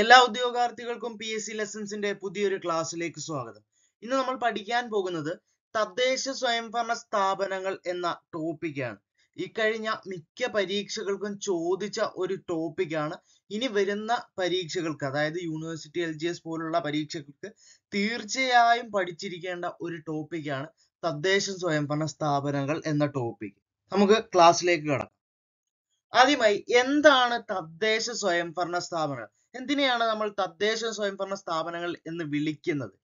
എല്ലാ ഉദ്യോഗാർത്ഥികൾക്കും P S C ലെസൺസിന്റെ പുതിയൊരു ക്ലാസ്സിലേക്ക് സ്വാഗതം ഇന്ന് നമ്മൾ പഠിക്കാൻ പോകുന്നത് തദ്ദേശ സ്വയംഭരണ സ്ഥാപനങ്ങൾ എന്ന ടോപ്പിക്കാണ് ഇക്കഴിഞ്ഞ മിക്ക പരീക്ഷകൾക്കും ചോദിച്ച ഒരു ടോപ്പിക്കാണ് ഇനി വരുന്ന പരീക്ഷകൾക്ക് അതായത് യൂണിവേഴ്സിറ്റി എൽ ജി എസ് പോലുള്ള പരീക്ഷകൾക്ക് തീർച്ചയായും പഠിച്ചിരിക്കേണ്ട ഒരു ടോപ്പിക്കാണ് തദ്ദേശ സ്വയംഭരണ സ്ഥാപനങ്ങൾ എന്ന ടോപ്പിക് നമുക്ക് ക്ലാസ്സിലേക്ക് കടക്കാം ആദ്യമായി എന്താണ് തദ്ദേശ സ്വയംഭരണ സ്ഥാപനങ്ങൾ എന്തിനെയാണ് നമ്മൾ തദ്ദേശ സ്വയംഭരണ സ്ഥാപനങ്ങൾ എന്ന് വിളിക്കുന്നത്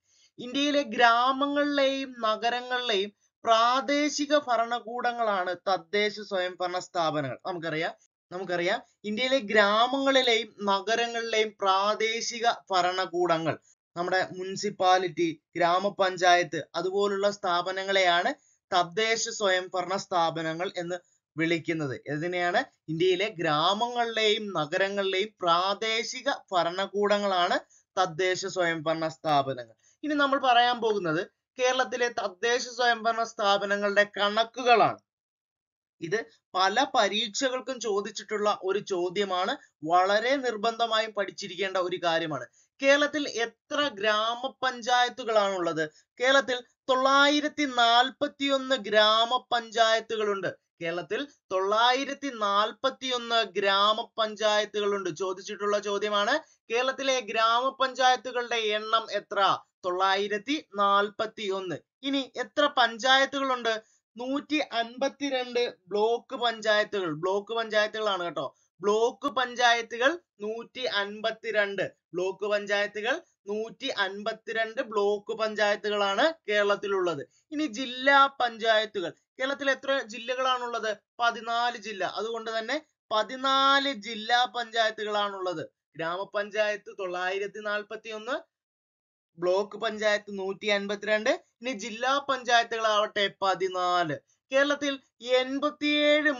ഇന്ത്യയിലെ ഗ്രാമങ്ങളിലെയും നഗരങ്ങളിലെയും പ്രാദേശിക ഭരണകൂടങ്ങളാണ് തദ്ദേശ സ്വയംഭരണ സ്ഥാപനങ്ങൾ നമുക്കറിയാം നമുക്കറിയാം ഇന്ത്യയിലെ ഗ്രാമങ്ങളിലെയും നഗരങ്ങളിലെയും പ്രാദേശിക ഭരണകൂടങ്ങൾ നമ്മുടെ മുനിസിപ്പാലിറ്റി ഗ്രാമപഞ്ചായത്ത് അതുപോലുള്ള സ്ഥാപനങ്ങളെയാണ് തദ്ദേശ സ്വയംഭരണ സ്ഥാപനങ്ങൾ എന്ന് വിളിക്കുന്നത് ഇതിനെയാണ് ഇന്ത്യയിലെ ഗ്രാമങ്ങളിലെയും നഗരങ്ങളിലെയും പ്രാദേശിക ഭരണകൂടങ്ങളാണ് തദ്ദേശ സ്വയംഭരണ സ്ഥാപനങ്ങൾ ഇനി നമ്മൾ പറയാൻ പോകുന്നത് കേരളത്തിലെ തദ്ദേശ സ്വയംഭരണ സ്ഥാപനങ്ങളുടെ കണക്കുകളാണ് ഇത് പല പരീക്ഷകൾക്കും ചോദിച്ചിട്ടുള്ള ഒരു ചോദ്യമാണ് വളരെ നിർബന്ധമായും പഠിച്ചിരിക്കേണ്ട ഒരു കാര്യമാണ് കേരളത്തിൽ എത്ര ഗ്രാമപഞ്ചായത്തുകളാണുള്ളത് കേരളത്തിൽ തൊള്ളായിരത്തി നാൽപ്പത്തിയൊന്ന് ഗ്രാമപഞ്ചായത്തുകളുണ്ട് കേരളത്തിൽ തൊള്ളായിരത്തി നാൽപ്പത്തിയൊന്ന് ഗ്രാമപഞ്ചായത്തുകളുണ്ട് ചോദിച്ചിട്ടുള്ള ചോദ്യമാണ് കേരളത്തിലെ ഗ്രാമപഞ്ചായത്തുകളുടെ എണ്ണം എത്ര തൊള്ളായിരത്തി നാൽപ്പത്തി ഒന്ന് ഇനി എത്ര പഞ്ചായത്തുകളുണ്ട് നൂറ്റി അൻപത്തിരണ്ട് ബ്ലോക്ക് പഞ്ചായത്തുകൾ ബ്ലോക്ക് പഞ്ചായത്തുകളാണ് കേട്ടോ ബ്ലോക്ക് പഞ്ചായത്തുകൾ നൂറ്റി അൻപത്തിരണ്ട് ബ്ലോക്ക് പഞ്ചായത്തുകൾ നൂറ്റി അൻപത്തിരണ്ട് ബ്ലോക്ക് പഞ്ചായത്തുകളാണ് കേരളത്തിലുള്ളത് ഇനി ജില്ലാ പഞ്ചായത്തുകൾ കേരളത്തിൽ എത്ര ജില്ലകളാണുള്ളത് പതിനാല് ജില്ല അതുകൊണ്ട് തന്നെ പതിനാല് ജില്ലാ പഞ്ചായത്തുകളാണുള്ളത് ഗ്രാമപഞ്ചായത്ത് തൊള്ളായിരത്തി നാൽപ്പത്തി ഒന്ന് ബ്ലോക്ക് പഞ്ചായത്ത് നൂറ്റി അൻപത്തിരണ്ട് ഇനി ജില്ലാ പഞ്ചായത്തുകളാവട്ടെ പതിനാല് കേരളത്തിൽ എൺപത്തിയേഴ്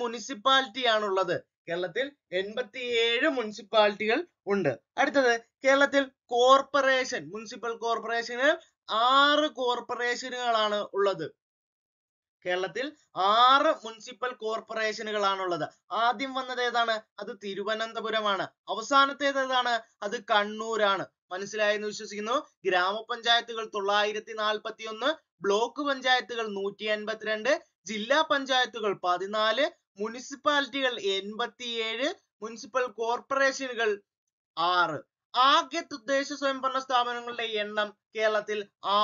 ആണുള്ളത് കേരളത്തിൽ എൺപത്തിയേഴ് മുനിസിപ്പാലിറ്റികൾ ഉണ്ട് അടുത്തത് കേരളത്തിൽ കോർപ്പറേഷൻ മുനിസിപ്പൽ കോർപ്പറേഷന് ആറ് കോർപ്പറേഷനുകളാണ് ഉള്ളത് കേരളത്തിൽ ആറ് മുനിസിപ്പൽ കോർപ്പറേഷനുകളാണുള്ളത് ആദ്യം വന്നത് ഏതാണ് അത് തിരുവനന്തപുരമാണ് അവസാനത്തേത് ഏതാണ് അത് കണ്ണൂരാണ് മനസ്സിലായെന്ന് വിശ്വസിക്കുന്നു ഗ്രാമപഞ്ചായത്തുകൾ തൊള്ളായിരത്തി നാൽപ്പത്തി ഒന്ന് ബ്ലോക്ക് പഞ്ചായത്തുകൾ നൂറ്റി എൺപത്തിരണ്ട് ജില്ലാ പഞ്ചായത്തുകൾ പതിനാല് മുനിസിപ്പാലിറ്റികൾ എൺപത്തിയേഴ് മുനിസിപ്പൽ കോർപ്പറേഷനുകൾ ആറ് ആകെ തദ്ദേശ സ്വയംഭരണ സ്ഥാപനങ്ങളുടെ എണ്ണം കേരളത്തിൽ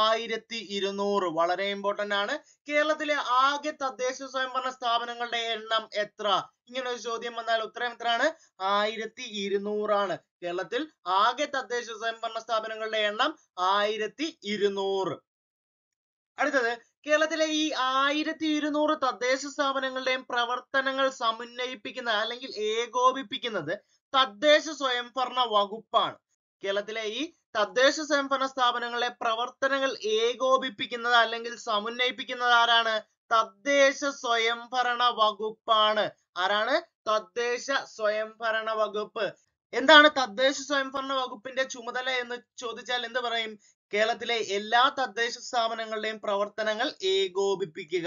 ആയിരത്തി ഇരുന്നൂറ് വളരെ ഇമ്പോർട്ടന്റ് ആണ് കേരളത്തിലെ ആകെ തദ്ദേശ സ്വയംഭരണ സ്ഥാപനങ്ങളുടെ എണ്ണം എത്ര ഇങ്ങനെ ഒരു ചോദ്യം വന്നാൽ ഉത്തരം എത്രയാണ് ആയിരത്തി ഇരുന്നൂറാണ് കേരളത്തിൽ ആകെ തദ്ദേശ സ്വയംഭരണ സ്ഥാപനങ്ങളുടെ എണ്ണം ആയിരത്തി ഇരുന്നൂറ് അടുത്തത് കേരളത്തിലെ ഈ ആയിരത്തി ഇരുന്നൂറ് തദ്ദേശ സ്ഥാപനങ്ങളുടെയും പ്രവർത്തനങ്ങൾ സമന്വയിപ്പിക്കുന്ന അല്ലെങ്കിൽ ഏകോപിപ്പിക്കുന്നത് തദ്ദേശ സ്വയംഭരണ വകുപ്പാണ് കേരളത്തിലെ ഈ തദ്ദേശ സ്വയംഭരണ സ്ഥാപനങ്ങളെ പ്രവർത്തനങ്ങൾ ഏകോപിപ്പിക്കുന്നത് അല്ലെങ്കിൽ സമുന്നയിപ്പിക്കുന്നത് ആരാണ് തദ്ദേശ സ്വയംഭരണ വകുപ്പാണ് ആരാണ് തദ്ദേശ സ്വയംഭരണ വകുപ്പ് എന്താണ് തദ്ദേശ സ്വയംഭരണ വകുപ്പിന്റെ ചുമതല എന്ന് ചോദിച്ചാൽ എന്ത് പറയും കേരളത്തിലെ എല്ലാ തദ്ദേശ സ്ഥാപനങ്ങളുടെയും പ്രവർത്തനങ്ങൾ ഏകോപിപ്പിക്കുക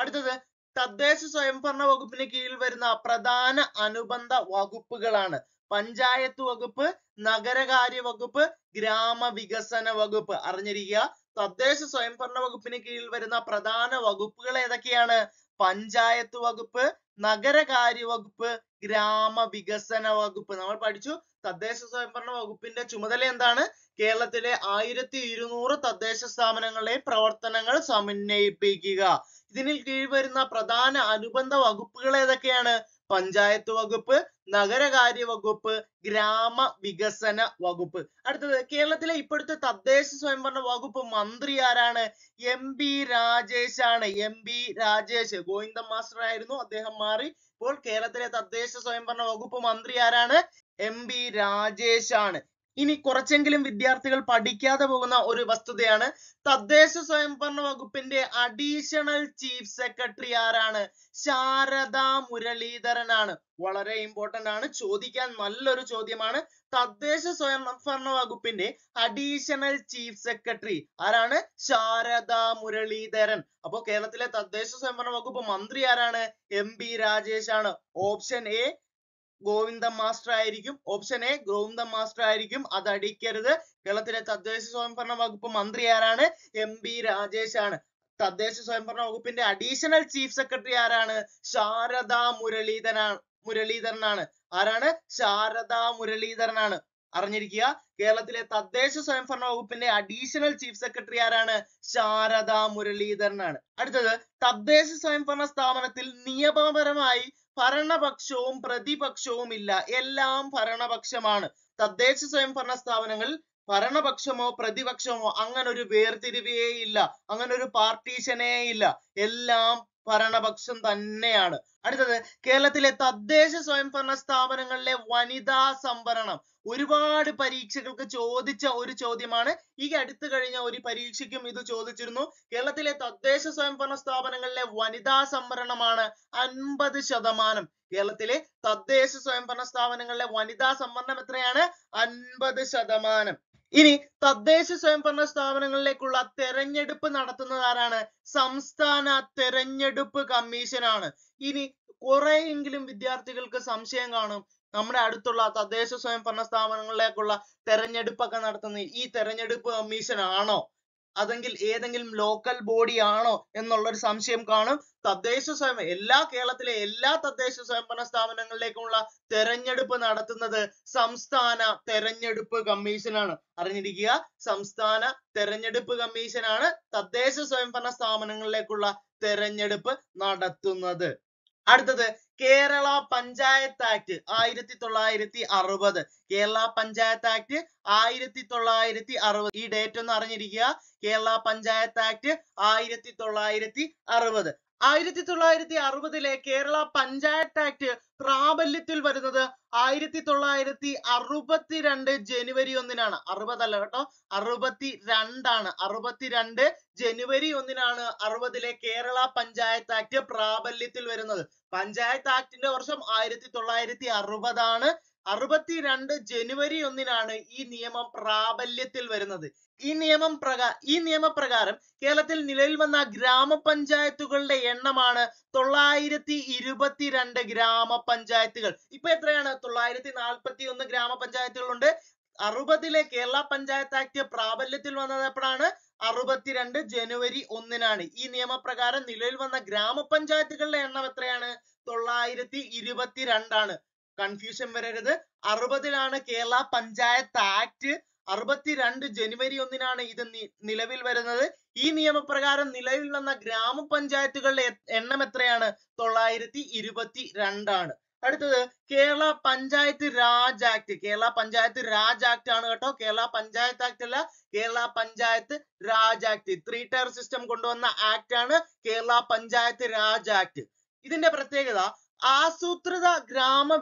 അടുത്തത് തദ്ദേശ സ്വയംഭരണ വകുപ്പിന് കീഴിൽ വരുന്ന പ്രധാന അനുബന്ധ വകുപ്പുകളാണ് പഞ്ചായത്ത് വകുപ്പ് നഗരകാര്യ വകുപ്പ് ഗ്രാമവികസന വകുപ്പ് അറിഞ്ഞിരിക്കുക തദ്ദേശ സ്വയംഭരണ വകുപ്പിന് കീഴിൽ വരുന്ന പ്രധാന വകുപ്പുകൾ ഏതൊക്കെയാണ് പഞ്ചായത്ത് വകുപ്പ് നഗരകാര്യ വകുപ്പ് ഗ്രാമ വികസന വകുപ്പ് നമ്മൾ പഠിച്ചു തദ്ദേശ സ്വയംഭരണ വകുപ്പിന്റെ ചുമതല എന്താണ് കേരളത്തിലെ ആയിരത്തി ഇരുന്നൂറ് തദ്ദേശ സ്ഥാപനങ്ങളെ പ്രവർത്തനങ്ങൾ സമന്വയിപ്പിക്കുക ഇതിന് കീഴിൽ വരുന്ന പ്രധാന അനുബന്ധ വകുപ്പുകൾ ഏതൊക്കെയാണ് പഞ്ചായത്ത് വകുപ്പ് നഗരകാര്യ വകുപ്പ് ഗ്രാമ വികസന വകുപ്പ് അടുത്തത് കേരളത്തിലെ ഇപ്പോഴത്തെ തദ്ദേശ സ്വയംഭരണ വകുപ്പ് മന്ത്രി ആരാണ് എം ബി രാജേഷ് ആണ് M B Rajesh Govinda master ആയിരുന്നു അദ്ദേഹം മാറി ഇപ്പോൾ കേരളത്തിലെ തദ്ദേശ സ്വയംഭരണ വകുപ്പ് മന്ത്രി ആരാണ് എം ബി രാജേഷ് ആണ് ഇനി കുറച്ചെങ്കിലും വിദ്യാർത്ഥികൾ പഠിക്കാതെ പോകുന്ന ഒരു വസ്തുതയാണ് തദ്ദേശ സ്വയംഭരണ വകുപ്പിന്റെ അഡീഷണൽ ചീഫ് സെക്രട്ടറി ആരാണ് ശാരദ മുരളീധരനാണ് വളരെ ഇമ്പോർട്ടന്റ് ആണ് ചോദിക്കാൻ നല്ലൊരു ചോദ്യമാണ് തദ്ദേശ സ്വയംഭരണ വകുപ്പിന്റെ അഡീഷണൽ ചീഫ് സെക്രട്ടറി ആരാണ് ശാരദ മുരളീധരൻ അപ്പോൾ കേരളത്തിലെ തദ്ദേശ സ്വയംഭരണ വകുപ്പ് മന്ത്രി ആരാണ് എം രാജേഷ് ആണ് ഓപ്ഷൻ എ ഗോവിന്ദ മാസ്റ്റർ ആയിരിക്കും ഓപ്ഷൻ എ ഗോവിന്ദ മാസ്റ്റർ ആയിരിക്കും അത് അടിക്കരുത് കേരളത്തിലെ തദ്ദേശ സ്വയംഭരണ വകുപ്പ് മന്ത്രി ആരാണ് എം ബി രാജേഷ് ആണ് തദ്ദേശ സ്വയംഭരണ വകുപ്പിന്റെ അഡീഷണൽ ചീഫ് സെക്രട്ടറി ആരാണ് ശാരദ മുരളീധരാണ് മുരളീധരനാണ് ആരാണ് ശാരദ മുരളീധരനാണ് അറിഞ്ഞിരിക്കുക കേരളത്തിലെ തദ്ദേശ സ്വയംഭരണ വകുപ്പിന്റെ അഡീഷണൽ ചീഫ് സെക്രട്ടറി ആരാണ് ശാരദ മുരളീധരനാണ് അടുത്തത് തദ്ദേശ സ്വയംഭരണ സ്ഥാപനത്തിൽ നിയമപരമായി ഭരണപക്ഷവും പ്രതിപക്ഷവും ഇല്ല എല്ലാം ഭരണപക്ഷമാണ് തദ്ദേശ സ്വയംഭരണ സ്ഥാപനങ്ങളിൽ ഭരണപക്ഷമോ പ്രതിപക്ഷമോ അങ്ങനെ ഒരു വേർതിരിവേ ഇല്ല അങ്ങനെ ഒരു പാർട്ടീഷനേ ഇല്ല എല്ലാം ഭരണപക്ഷം തന്നെയാണ് അടുത്തത് കേരളത്തിലെ തദ്ദേശ സ്വയംഭരണ സ്ഥാപനങ്ങളിലെ വനിതാ സംവരണം ഒരുപാട് പരീക്ഷകൾക്ക് ചോദിച്ച ഒരു ചോദ്യമാണ് ഈ അടുത്തു കഴിഞ്ഞ ഒരു പരീക്ഷയ്ക്കും ഇത് ചോദിച്ചിരുന്നു കേരളത്തിലെ തദ്ദേശ സ്വയംഭരണ സ്ഥാപനങ്ങളിലെ വനിതാ സംവരണമാണ് അൻപത് ശതമാനം കേരളത്തിലെ തദ്ദേശ സ്വയംഭരണ സ്ഥാപനങ്ങളിലെ വനിതാ സംവരണം എത്രയാണ് അൻപത് ശതമാനം ഇനി തദ്ദേശ സ്വയംഭരണ സ്ഥാപനങ്ങളിലേക്കുള്ള തെരഞ്ഞെടുപ്പ് നടത്തുന്നത് ആരാണ് സംസ്ഥാന തെരഞ്ഞെടുപ്പ് കമ്മീഷനാണ് ഇനി കുറെയെങ്കിലും വിദ്യാർത്ഥികൾക്ക് സംശയം കാണും നമ്മുടെ അടുത്തുള്ള തദ്ദേശ സ്വയംഭരണ സ്ഥാപനങ്ങളിലേക്കുള്ള തെരഞ്ഞെടുപ്പൊക്കെ നടത്തുന്നത് ഈ തെരഞ്ഞെടുപ്പ് കമ്മീഷൻ ആണോ അതെങ്കിൽ ഏതെങ്കിലും ലോക്കൽ ബോഡി ആണോ എന്നുള്ള ഒരു സംശയം കാണും തദ്ദേശ സ്വയം എല്ലാ കേരളത്തിലെ എല്ലാ തദ്ദേശ സ്വയംഭരണ സ്ഥാപനങ്ങളിലേക്കുമുള്ള തെരഞ്ഞെടുപ്പ് നടത്തുന്നത് സംസ്ഥാന തെരഞ്ഞെടുപ്പ് കമ്മീഷനാണ് അറിഞ്ഞിരിക്കുക സംസ്ഥാന തെരഞ്ഞെടുപ്പ് കമ്മീഷനാണ് തദ്ദേശ സ്വയംഭരണ സ്ഥാപനങ്ങളിലേക്കുള്ള തെരഞ്ഞെടുപ്പ് നടത്തുന്നത് അടുത്തത് കേരള പഞ്ചായത്ത് ആക്ട് ആയിരത്തി തൊള്ളായിരത്തി അറുപത് കേരള പഞ്ചായത്ത് ആക്ട് ആയിരത്തി തൊള്ളായിരത്തി അറുപത് ഈ ഡേറ്റ് ഒന്ന് അറിഞ്ഞിരിക്കുക കേരള പഞ്ചായത്ത് ആക്ട് ആയിരത്തി തൊള്ളായിരത്തി അറുപത് ആയിരത്തി തൊള്ളായിരത്തി അറുപതിലെ കേരള പഞ്ചായത്ത് ആക്ട് പ്രാബല്യത്തിൽ വരുന്നത് ആയിരത്തി തൊള്ളായിരത്തി അറുപത്തിരണ്ട് ജനുവരി ഒന്നിനാണ് അറുപതല്ല കേട്ടോ അറുപത്തി രണ്ടാണ് അറുപത്തിരണ്ട് ജനുവരി ഒന്നിനാണ് അറുപതിലെ കേരള പഞ്ചായത്ത് ആക്ട് പ്രാബല്യത്തിൽ വരുന്നത് പഞ്ചായത്ത് ആക്ടിന്റെ വർഷം ആയിരത്തി തൊള്ളായിരത്തി അറുപതാണ് അറുപത്തിരണ്ട് ജനുവരി ഒന്നിനാണ് ഈ നിയമം പ്രാബല്യത്തിൽ വരുന്നത് ഈ നിയമം പ്രകാ ഈ നിയമപ്രകാരം കേരളത്തിൽ നിലവിൽ വന്ന ഗ്രാമപഞ്ചായത്തുകളുടെ എണ്ണമാണ് തൊള്ളായിരത്തി ഇരുപത്തിരണ്ട് ഗ്രാമപഞ്ചായത്തുകൾ ഇപ്പൊ എത്രയാണ് തൊള്ളായിരത്തി നാൽപ്പത്തി ഒന്ന് ഗ്രാമപഞ്ചായത്തുകളുണ്ട് അറുപതിലെ കേരള പഞ്ചായത്ത് ആക്ട് പ്രാബല്യത്തിൽ വന്നത് എപ്പോഴാണ് അറുപത്തിരണ്ട് ജനുവരി ഒന്നിനാണ് ഈ നിയമപ്രകാരം നിലവിൽ വന്ന ഗ്രാമപഞ്ചായത്തുകളുടെ എണ്ണം എത്രയാണ് തൊള്ളായിരത്തി ഇരുപത്തിരണ്ടാണ് കൺഫ്യൂഷൻ വരരുത് അറുപതിലാണ് കേരള പഞ്ചായത്ത് ആക്ട് അറുപത്തിരണ്ട് ജനുവരി ഒന്നിനാണ് ഇത് നിലവിൽ വരുന്നത് ഈ നിയമപ്രകാരം നിലവിൽ വന്ന ഗ്രാമപഞ്ചായത്തുകളുടെ എണ്ണം എത്രയാണ് തൊള്ളായിരത്തി ഇരുപത്തി രണ്ടാണ് അടുത്തത് കേരള പഞ്ചായത്ത് രാജ് ആക്ട് കേരള പഞ്ചായത്ത് രാജ് ആക്ട് ആണ് കേട്ടോ കേരള പഞ്ചായത്ത് ആക്ട് അല്ല Kerala panchayat raj act three tier system കൊണ്ടുവന്ന ആക്ട് ആണ് കേരള പഞ്ചായത്ത് രാജ് ആക്ട് ഇതിന്റെ പ്രത്യേകത ആസൂത്രിത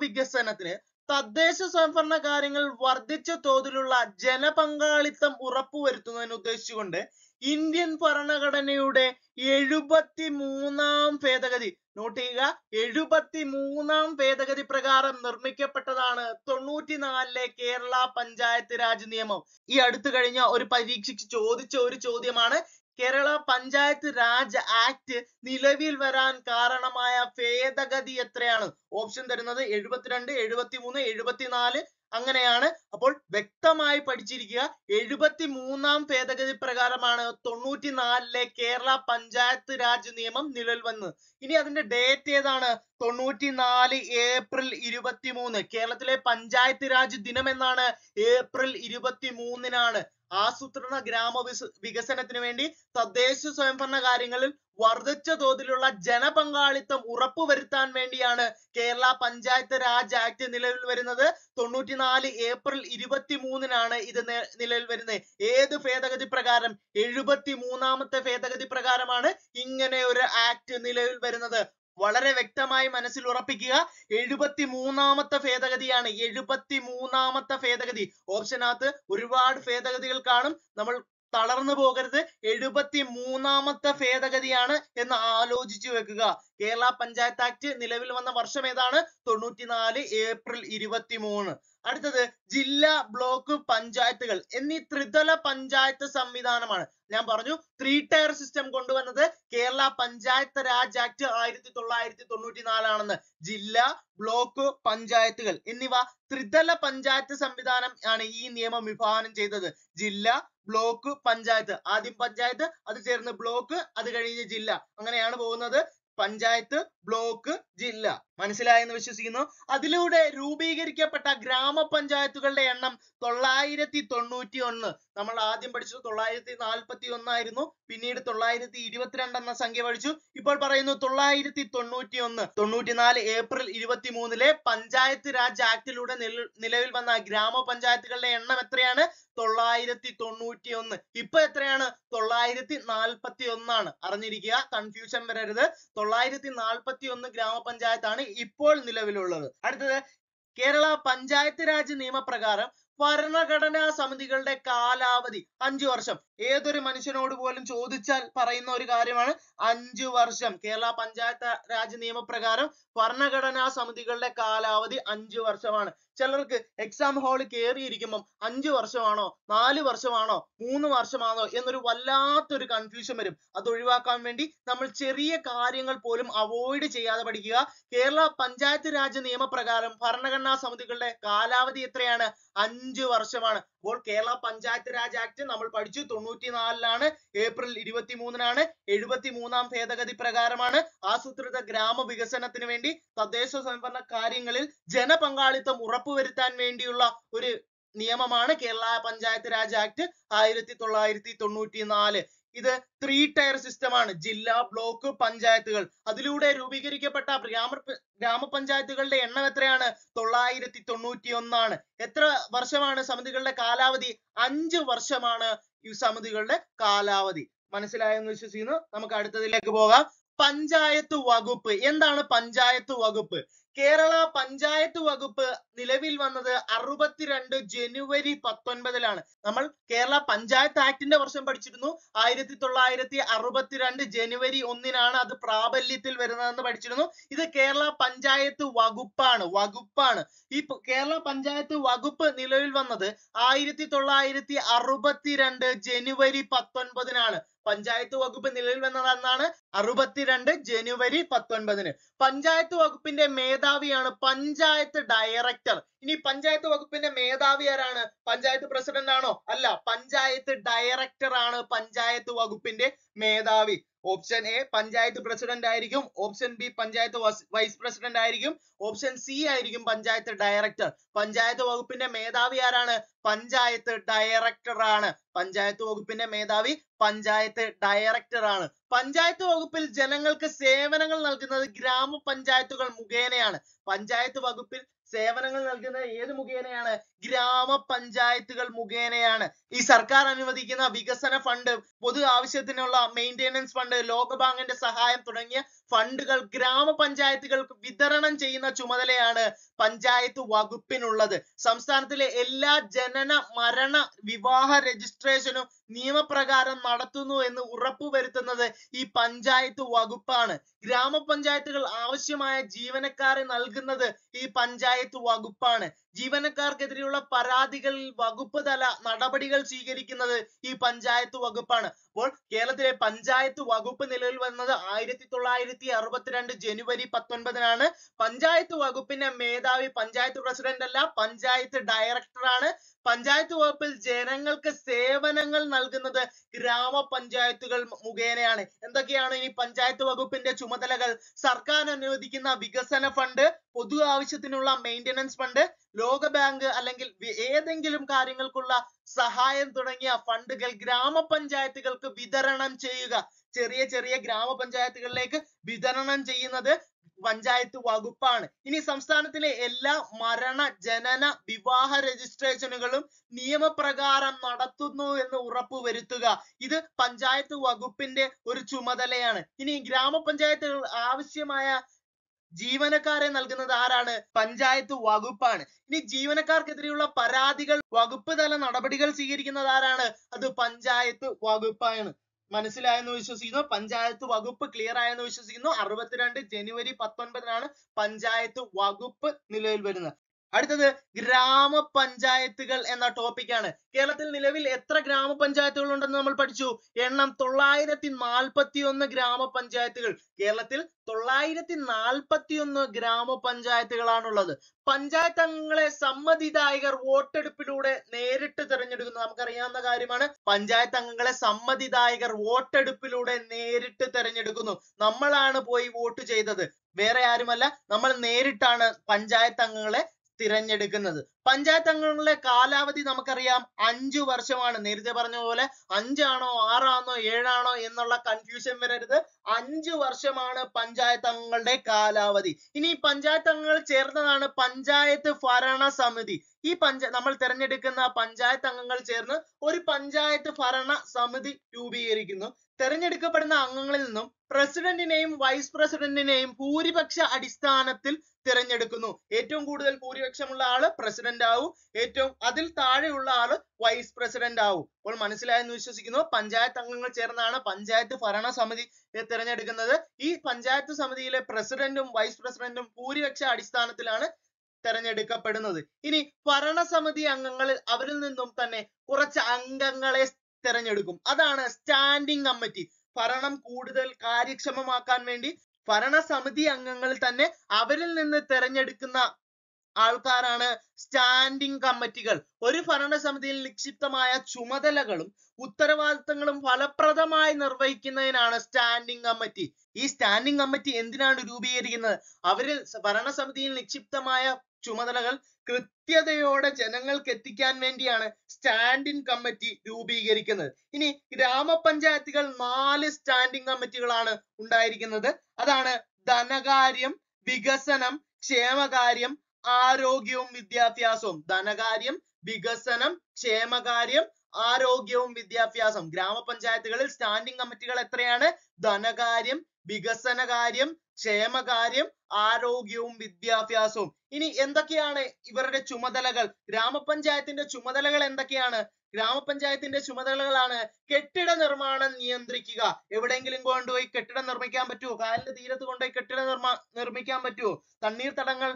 വികസനത്തിന് തദ്ദേശ സ്വയംഭരണ കാര്യങ്ങൾ വർദ്ധിച്ച തോതിലുള്ള ജനപങ്കാളിത്തം ഉറപ്പുവരുത്തുന്നതിന് ഉദ്ദേശിച്ചുകൊണ്ട് ഇന്ത്യൻ ഭരണഘടനയുടെ എഴുപത്തി മൂന്നാം ഭേദഗതി നോട്ട് ചെയ്യുക എഴുപത്തി മൂന്നാം ഭേദഗതി പ്രകാരം നിർമ്മിക്കപ്പെട്ടതാണ് തൊണ്ണൂറ്റിനാലിലെ കേരള പഞ്ചായത്ത് രാജ് നിയമം ഈ അടുത്തു കഴിഞ്ഞ ഒരു പരീക്ഷയ്ക്ക് ചോദിച്ച ഒരു ചോദ്യമാണ് കേരള പഞ്ചായത്ത് രാജ് ആക്ട് നിലവിൽ വരാൻ കാരണമായ ഭേദഗതി എത്രയാണ് ഓപ്ഷൻ തരുന്നത് എഴുപത്തിരണ്ട് എഴുപത്തിമൂന്ന് എഴുപത്തിനാല് അങ്ങനെയാണ് അപ്പോൾ വ്യക്തമായി പഠിച്ചിരിക്കുക എഴുപത്തി മൂന്നാം ഭേദഗതി പ്രകാരമാണ് തൊണ്ണൂറ്റിനാലിലെ കേരള പഞ്ചായത്ത് രാജ് നിയമം നിലവിൽ വന്നത് ഇനി അതിന്റെ ഡേറ്റ് ഏതാണ് തൊണ്ണൂറ്റിനാല് ഏപ്രിൽ ഇരുപത്തിമൂന്ന് കേരളത്തിലെ പഞ്ചായത്ത് രാജ് ദിനം എന്നാണ് ഏപ്രിൽ ഇരുപത്തിമൂന്നിനാണ് ആസൂത്രണ ഗ്രാമ വികസനത്തിന് വേണ്ടി തദ്ദേശ സ്വയംഭരണ കാര്യങ്ങളിൽ വർദ്ധിച്ച തോതിലുള്ള ജനപങ്കാളിത്തം ഉറപ്പുവരുത്താൻ വേണ്ടിയാണ് കേരള പഞ്ചായത്ത് രാജ് ആക്ട് നിലവിൽ വരുന്നത് തൊണ്ണൂറ്റിനാല് ഏപ്രിൽ മൂന്നിനാണ് ഇത് നിലവിൽ വരുന്നത് ഏത് ഭേദഗതി പ്രകാരം എഴുപത്തി മൂന്നാമത്തെ ഭേദഗതി പ്രകാരമാണ് ഇങ്ങനെ ഒരു ആക്ട് നിലവിൽ വരുന്നത് വളരെ വ്യക്തമായി മനസ്സിൽ ഉറപ്പിക്കുക എഴുപത്തി മൂന്നാമത്തെ ഭേദഗതിയാണ് എഴുപത്തി മൂന്നാമത്തെ ഭേദഗതി ഓപ്ഷനകത്ത് ഒരുപാട് ഭേദഗതികൾ കാണും നമ്മൾ തളർന്നു പോകരുത് എഴുപത്തി മൂന്നാമത്തെ ഭേദഗതിയാണ് എന്ന് ആലോചിച്ചു വെക്കുക കേരള പഞ്ചായത്ത് ആക്ട് നിലവിൽ വന്ന വർഷം ഏതാണ് തൊണ്ണൂറ്റിനാല് ഏപ്രിൽ മൂന്ന് അടുത്തത് ജില്ലാ ബ്ലോക്ക് പഞ്ചായത്തുകൾ എന്നീ ത്രിതല പഞ്ചായത്ത് സംവിധാനമാണ് ഞാൻ പറഞ്ഞു ത്രീ ടയർ സിസ്റ്റം കൊണ്ടുവന്നത് കേരള പഞ്ചായത്ത് രാജ് ആക്ട് ആയിരത്തി തൊള്ളായിരത്തി തൊണ്ണൂറ്റി നാലാണെന്ന് ജില്ല ബ്ലോക്ക് പഞ്ചായത്തുകൾ എന്നിവ ത്രിതല പഞ്ചായത്ത് സംവിധാനം ആണ് ഈ നിയമം വിഭാവനം ചെയ്തത് ജില്ല ബ്ലോക്ക് പഞ്ചായത്ത് ആദ്യം പഞ്ചായത്ത് അത് ചേർന്ന് ബ്ലോക്ക് അത് കഴിഞ്ഞ് ജില്ല അങ്ങനെയാണ് പോകുന്നത് പഞ്ചായത്ത് ബ്ലോക്ക് ജില്ല മനസ്സിലായെന്ന് വിശ്വസിക്കുന്നു അതിലൂടെ രൂപീകരിക്കപ്പെട്ട ഗ്രാമപഞ്ചായത്തുകളുടെ എണ്ണം തൊള്ളായിരത്തി തൊണ്ണൂറ്റി ഒന്ന് നമ്മൾ ആദ്യം പഠിച്ചത് തൊള്ളായിരത്തി നാൽപ്പത്തി ഒന്നായിരുന്നു പിന്നീട് തൊള്ളായിരത്തി ഇരുപത്തിരണ്ട് എന്ന സംഖ്യ പഠിച്ചു ഇപ്പോൾ പറയുന്നു തൊള്ളായിരത്തി തൊണ്ണൂറ്റി ഒന്ന് തൊണ്ണൂറ്റിനാല് ഏപ്രിൽ ഇരുപത്തി മൂന്നിലെ പഞ്ചായത്ത് രാജ് ആക്ടിലൂടെ നിലവിൽ വന്ന ഗ്രാമപഞ്ചായത്തുകളുടെ എണ്ണം എത്രയാണ് തൊള്ളായിരത്തി തൊണ്ണൂറ്റി ഒന്ന് ഇപ്പൊ എത്രയാണ് തൊള്ളായിരത്തി നാൽപ്പത്തി ഒന്നാണ് അറിഞ്ഞിരിക്കുക കൺഫ്യൂഷൻ വരരുത് തൊള്ളായിരത്തി നാൽപ്പത്തി ഒന്ന് ഗ്രാമപഞ്ചായത്താണ് ഇപ്പോൾ നിലവിലുള്ളത് അടുത്തത് കേരള പഞ്ചായത്ത് രാജ് നിയമപ്രകാരം ഭരണഘടനാ സമിതികളുടെ കാലാവധി അഞ്ചു വർഷം ഏതൊരു മനുഷ്യനോട് പോലും ചോദിച്ചാൽ പറയുന്ന ഒരു കാര്യമാണ് അഞ്ചു വർഷം കേരള പഞ്ചായത്ത് രാജ് നിയമപ്രകാരം ഭരണഘടനാ സമിതികളുടെ കാലാവധി അഞ്ചു വർഷമാണ് ചിലർക്ക് എക്സാം ഹാളിൽ കയറിയിരിക്കുമ്പം അഞ്ചു വർഷമാണോ നാല് വർഷമാണോ മൂന്ന് വർഷമാണോ എന്നൊരു വല്ലാത്തൊരു കൺഫ്യൂഷൻ വരും അത് ഒഴിവാക്കാൻ വേണ്ടി നമ്മൾ ചെറിയ കാര്യങ്ങൾ പോലും അവോയ്ഡ് ചെയ്യാതെ പഠിക്കുക കേരള പഞ്ചായത്ത് രാജ് നിയമപ്രകാരം ഭരണഘടനാ സമിതികളുടെ കാലാവധി എത്രയാണ് അഞ്ചു വർഷമാണ് അപ്പോൾ കേരള പഞ്ചായത്ത് രാജ് ആക്ട് നമ്മൾ പഠിച്ചു നാലിലാണ് ഏപ്രിൽ ഇരുപത്തി മൂന്നിനാണ് എഴുപത്തി മൂന്നാം ഭേദഗതി പ്രകാരമാണ് ആസൂത്രിത ഗ്രാമ വികസനത്തിന് വേണ്ടി തദ്ദേശ സ്വയംഭരണ കാര്യങ്ങളിൽ ജനപങ്കാളിത്തം ഉറപ്പുവരുത്താൻ വേണ്ടിയുള്ള ഒരു നിയമമാണ് കേരള പഞ്ചായത്ത് രാജ് ആക്ട് ആയിരത്തി തൊള്ളായിരത്തി തൊണ്ണൂറ്റി നാല് ഇത് ത്രീ ടയർ സിസ്റ്റം ആണ് ജില്ലാ ബ്ലോക്ക് പഞ്ചായത്തുകൾ അതിലൂടെ രൂപീകരിക്കപ്പെട്ട ഗ്രാമ ഗ്രാമപഞ്ചായത്തുകളുടെ എണ്ണം എത്രയാണ് തൊള്ളായിരത്തി തൊണ്ണൂറ്റി ഒന്നാണ് എത്ര വർഷമാണ് സമിതികളുടെ കാലാവധി അഞ്ച് വർഷമാണ് ഈ സമിതികളുടെ കാലാവധി മനസ്സിലായെന്ന് വിശ്വസിക്കുന്നു നമുക്ക് അടുത്തതിലേക്ക് പോകാം പഞ്ചായത്ത് വകുപ്പ് എന്താണ് പഞ്ചായത്ത് വകുപ്പ് കേരള പഞ്ചായത്ത് വകുപ്പ് നിലവിൽ വന്നത് അറുപത്തിരണ്ട് ജനുവരി പത്തൊൻപതിലാണ് നമ്മൾ കേരള പഞ്ചായത്ത് ആക്ടിന്റെ വർഷം പഠിച്ചിരുന്നു ആയിരത്തി തൊള്ളായിരത്തി അറുപത്തിരണ്ട് ജനുവരി ഒന്നിനാണ് അത് പ്രാബല്യത്തിൽ വരുന്നതെന്ന് പഠിച്ചിരുന്നു ഇത് കേരള പഞ്ചായത്ത് വകുപ്പാണ് വകുപ്പാണ് ഈ കേരള പഞ്ചായത്ത് വകുപ്പ് നിലവിൽ വന്നത് ആയിരത്തി തൊള്ളായിരത്തി അറുപത്തിരണ്ട് ജനുവരി പത്തൊൻപതിനാണ് പഞ്ചായത്ത് വകുപ്പ് നിലവിൽ വന്നത് അന്നാണ് അറുപത്തിരണ്ട് ജനുവരി പത്തൊൻപതിന് പഞ്ചായത്ത് വകുപ്പിന്റെ മേധാവിയാണ് പഞ്ചായത്ത് director ഇനി പഞ്ചായത്ത് വകുപ്പിന്റെ മേധാവി ആരാണ് പഞ്ചായത്ത് പ്രസിഡന്റ് ആണോ അല്ല പഞ്ചായത്ത് ഡയറക്ടർ ആണ് പഞ്ചായത്ത് വകുപ്പിന്റെ മേധാവി ഓപ്ഷൻ എ പഞ്ചായത്ത് പ്രസിഡന്റ് ആയിരിക്കും option B panchayat vice president ആയിരിക്കും ഓപ്ഷൻ സി ആയിരിക്കും പഞ്ചായത്ത് ഡയറക്ടർ പഞ്ചായത്ത് വകുപ്പിന്റെ മേധാവി ആരാണ് പഞ്ചായത്ത് ഡയറക്ടർ ആണ് പഞ്ചായത്ത് വകുപ്പിന്റെ മേധാവി പഞ്ചായത്ത് ഡയറക്ടർ ആണ് പഞ്ചായത്ത് വകുപ്പിൽ ജനങ്ങൾക്ക് സേവനങ്ങൾ നൽകുന്നത് ഗ്രാമപഞ്ചായത്തുകൾ മുഖേനയാണ് പഞ്ചായത്ത് വകുപ്പിൽ സേവനങ്ങൾ നൽകുന്ന ഏത് മുഖേനയാണ് ഗ്രാമപഞ്ചായത്തുകൾ മുഖേനയാണ് ഈ സർക്കാർ അനുവദിക്കുന്ന വികസന ഫണ്ട് പൊതു ആവശ്യത്തിനുള്ള മെയിന്റനൻസ് ഫണ്ട് ലോകബാങ്കിന്റെ സഹായം തുടങ്ങിയ ഫണ്ടുകൾ ഗ്രാമപഞ്ചായത്തുകൾക്ക് വിതരണം ചെയ്യുന്ന ചുമതലയാണ് പഞ്ചായത്ത് വകുപ്പിനുള്ളത് സംസ്ഥാനത്തിലെ എല്ലാ ജനന മരണ വിവാഹ രജിസ്ട്രേഷനും നിയമപ്രകാരം നടത്തുന്നു എന്ന് ഉറപ്പുവരുത്തുന്നത് ഈ പഞ്ചായത്ത് വകുപ്പാണ് ഗ്രാമപഞ്ചായത്തുകൾ ആവശ്യമായ ജീവനക്കാരെ നൽകുന്നത് ഈ പഞ്ചായത്ത് വകുപ്പാണ് ജീവനക്കാർക്കെതിരെയുള്ള പരാതികളിൽ വകുപ്പ് തല നടപടികൾ സ്വീകരിക്കുന്നത് ഈ പഞ്ചായത്ത് വകുപ്പാണ് അപ്പോൾ കേരളത്തിലെ പഞ്ചായത്ത് വകുപ്പ് നിലവിൽ വന്നത് ആയിരത്തി തൊള്ളായിരത്തി അറുപത്തിരണ്ട് ജനുവരി പത്തൊൻപതിനാണ് പഞ്ചായത്ത് വകുപ്പിന്റെ മേധാവി പഞ്ചായത്ത് പ്രസിഡന്റ് അല്ല പഞ്ചായത്ത് ഡയറക്ടറാണ് പഞ്ചായത്ത് വകുപ്പിൽ ജനങ്ങൾക്ക് സേവനങ്ങൾ നൽകുന്നത് ഗ്രാമപഞ്ചായത്തുകൾ മുഖേനയാണ് എന്തൊക്കെയാണ് ഇനി പഞ്ചായത്ത് വകുപ്പിന്റെ ചുമതലകൾ സർക്കാർ അനുവദിക്കുന്ന വികസന ഫണ്ട് പൊതു ആവശ്യത്തിനുള്ള മെയിന്റനൻസ് ഫണ്ട് ലോകബാങ്ക് അല്ലെങ്കിൽ ഏതെങ്കിലും കാര്യങ്ങൾക്കുള്ള സഹായം തുടങ്ങിയ ഫണ്ടുകൾ ഗ്രാമപഞ്ചായത്തുകൾക്ക് വിതരണം ചെയ്യുക ചെറിയ ചെറിയ ഗ്രാമപഞ്ചായത്തുകളിലേക്ക് വിതരണം ചെയ്യുന്നത് പഞ്ചായത്ത് വകുപ്പാണ് ഇനി സംസ്ഥാനത്തിലെ എല്ലാ മരണ ജനന വിവാഹ രജിസ്ട്രേഷനുകളും നിയമപ്രകാരം നടത്തുന്നു എന്ന് വരുത്തുക ഇത് പഞ്ചായത്ത് വകുപ്പിന്റെ ഒരു ചുമതലയാണ് ഇനി ഗ്രാമപഞ്ചായത്തുകൾ ആവശ്യമായ ജീവനക്കാരെ നൽകുന്നത് ആരാണ് പഞ്ചായത്ത് വകുപ്പാണ് ഇനി ജീവനക്കാർക്കെതിരെയുള്ള പരാതികൾ വകുപ്പ് തല നടപടികൾ സ്വീകരിക്കുന്നത് ആരാണ് അത് പഞ്ചായത്ത് വകുപ്പാണ് മനസ്സിലായെന്ന് വിശ്വസിക്കുന്നു പഞ്ചായത്ത് വകുപ്പ് ക്ലിയർ ആയെന്ന് വിശ്വസിക്കുന്നു അറുപത്തിരണ്ട് ജനുവരി പത്തൊൻപതിനാണ് പഞ്ചായത്ത് വകുപ്പ് നിലവിൽ വരുന്നത് അടുത്തത് ഗ്രാമപഞ്ചായത്തുകൾ എന്ന ആണ് കേരളത്തിൽ നിലവിൽ എത്ര ഗ്രാമപഞ്ചായത്തുകൾ ഉണ്ടെന്ന് നമ്മൾ പഠിച്ചു എണ്ണം തൊള്ളായിരത്തി നാൽപ്പത്തി ഒന്ന് ഗ്രാമപഞ്ചായത്തുകൾ കേരളത്തിൽ തൊള്ളായിരത്തി നാൽപ്പത്തി ഒന്ന് ഗ്രാമപഞ്ചായത്തുകളാണുള്ളത് പഞ്ചായത്ത് അംഗങ്ങളെ സമ്മതിദായകർ വോട്ടെടുപ്പിലൂടെ നേരിട്ട് തിരഞ്ഞെടുക്കുന്നു നമുക്കറിയാവുന്ന കാര്യമാണ് പഞ്ചായത്ത് അംഗങ്ങളെ സമ്മതിദായകർ വോട്ടെടുപ്പിലൂടെ നേരിട്ട് തിരഞ്ഞെടുക്കുന്നു നമ്മളാണ് പോയി വോട്ട് ചെയ്തത് വേറെ ആരുമല്ല നമ്മൾ നേരിട്ടാണ് പഞ്ചായത്ത് അംഗങ്ങളെ തിരഞ്ഞെടുക്കുന്നത് പഞ്ചായത്ത് അംഗങ്ങളുടെ കാലാവധി നമുക്കറിയാം അഞ്ചു വർഷമാണ് നേരത്തെ പറഞ്ഞ പോലെ അഞ്ചാണോ ആറാണോ ഏഴാണോ എന്നുള്ള കൺഫ്യൂഷൻ വരരുത് അഞ്ചു വർഷമാണ് പഞ്ചായത്ത് അംഗങ്ങളുടെ കാലാവധി ഇനി പഞ്ചായത്ത് അംഗങ്ങൾ ചേർന്നതാണ് പഞ്ചായത്ത് ഭരണ സമിതി ഈ പഞ്ച നമ്മൾ തിരഞ്ഞെടുക്കുന്ന പഞ്ചായത്ത് അംഗങ്ങൾ ചേർന്ന് ഒരു പഞ്ചായത്ത് ഭരണ സമിതി രൂപീകരിക്കുന്നു തെരഞ്ഞെടുക്കപ്പെടുന്ന അംഗങ്ങളിൽ നിന്നും പ്രസിഡന്റിനെയും വൈസ് പ്രസിഡന്റിനെയും ഭൂരിപക്ഷ അടിസ്ഥാനത്തിൽ തിരഞ്ഞെടുക്കുന്നു ഏറ്റവും കൂടുതൽ ഭൂരിപക്ഷമുള്ള ആള് പ്രസിഡന്റ് ആവും ഏറ്റവും അതിൽ താഴെയുള്ള ആള് വൈസ് പ്രസിഡന്റ് ആവും അപ്പോൾ മനസ്സിലായെന്ന് വിശ്വസിക്കുന്നു പഞ്ചായത്ത് അംഗങ്ങൾ ചേർന്നാണ് പഞ്ചായത്ത് ഭരണ സമിതി തിരഞ്ഞെടുക്കുന്നത് ഈ പഞ്ചായത്ത് സമിതിയിലെ പ്രസിഡന്റും വൈസ് പ്രസിഡന്റും ഭൂരിപക്ഷ അടിസ്ഥാനത്തിലാണ് തിരഞ്ഞെടുക്കപ്പെടുന്നത് ഇനി ഭരണസമിതി അംഗങ്ങളിൽ അവരിൽ നിന്നും തന്നെ കുറച്ച് അംഗങ്ങളെ തെരഞ്ഞെടുക്കും അതാണ് സ്റ്റാൻഡിംഗ് കമ്മിറ്റി ഭരണം കൂടുതൽ കാര്യക്ഷമമാക്കാൻ വേണ്ടി ഭരണസമിതി അംഗങ്ങൾ തന്നെ അവരിൽ നിന്ന് തെരഞ്ഞെടുക്കുന്ന ആൾക്കാരാണ് സ്റ്റാൻഡിംഗ് കമ്മിറ്റികൾ ഒരു ഭരണസമിതിയിൽ നിക്ഷിപ്തമായ ചുമതലകളും ഉത്തരവാദിത്തങ്ങളും ഫലപ്രദമായി നിർവഹിക്കുന്നതിനാണ് സ്റ്റാൻഡിംഗ് കമ്മിറ്റി ഈ സ്റ്റാൻഡിംഗ് കമ്മിറ്റി എന്തിനാണ് രൂപീകരിക്കുന്നത് അവരിൽ ഭരണസമിതിയിൽ നിക്ഷിപ്തമായ ചുമതലകൾ കൃത്യതയോടെ ജനങ്ങൾക്ക് എത്തിക്കാൻ വേണ്ടിയാണ് സ്റ്റാൻഡിംഗ് കമ്മിറ്റി രൂപീകരിക്കുന്നത് ഇനി ഗ്രാമപഞ്ചായത്തുകൾ നാല് സ്റ്റാൻഡിംഗ് കമ്മിറ്റികളാണ് ഉണ്ടായിരിക്കുന്നത് അതാണ് ധനകാര്യം വികസനം ക്ഷേമകാര്യം ആരോഗ്യവും വിദ്യാഭ്യാസവും ധനകാര്യം വികസനം ക്ഷേമകാര്യം ആരോഗ്യവും വിദ്യാഭ്യാസം ഗ്രാമപഞ്ചായത്തുകളിൽ സ്റ്റാൻഡിംഗ് കമ്മിറ്റികൾ എത്രയാണ് ധനകാര്യം വികസനകാര്യം ക്ഷേമകാര്യം ആരോഗ്യവും വിദ്യാഭ്യാസവും ഇനി എന്തൊക്കെയാണ് ഇവരുടെ ചുമതലകൾ ഗ്രാമപഞ്ചായത്തിന്റെ ചുമതലകൾ എന്തൊക്കെയാണ് ഗ്രാമപഞ്ചായത്തിന്റെ ചുമതലകളാണ് കെട്ടിട നിർമ്മാണം നിയന്ത്രിക്കുക എവിടെയെങ്കിലും കൊണ്ടുപോയി കെട്ടിടം നിർമ്മിക്കാൻ പറ്റുമോ കായലിന്റെ തീരത്ത് കൊണ്ടുപോയി കെട്ടിടം നിർമ്മിക്കാൻ പറ്റുമോ തണ്ണീർത്തടങ്ങൾ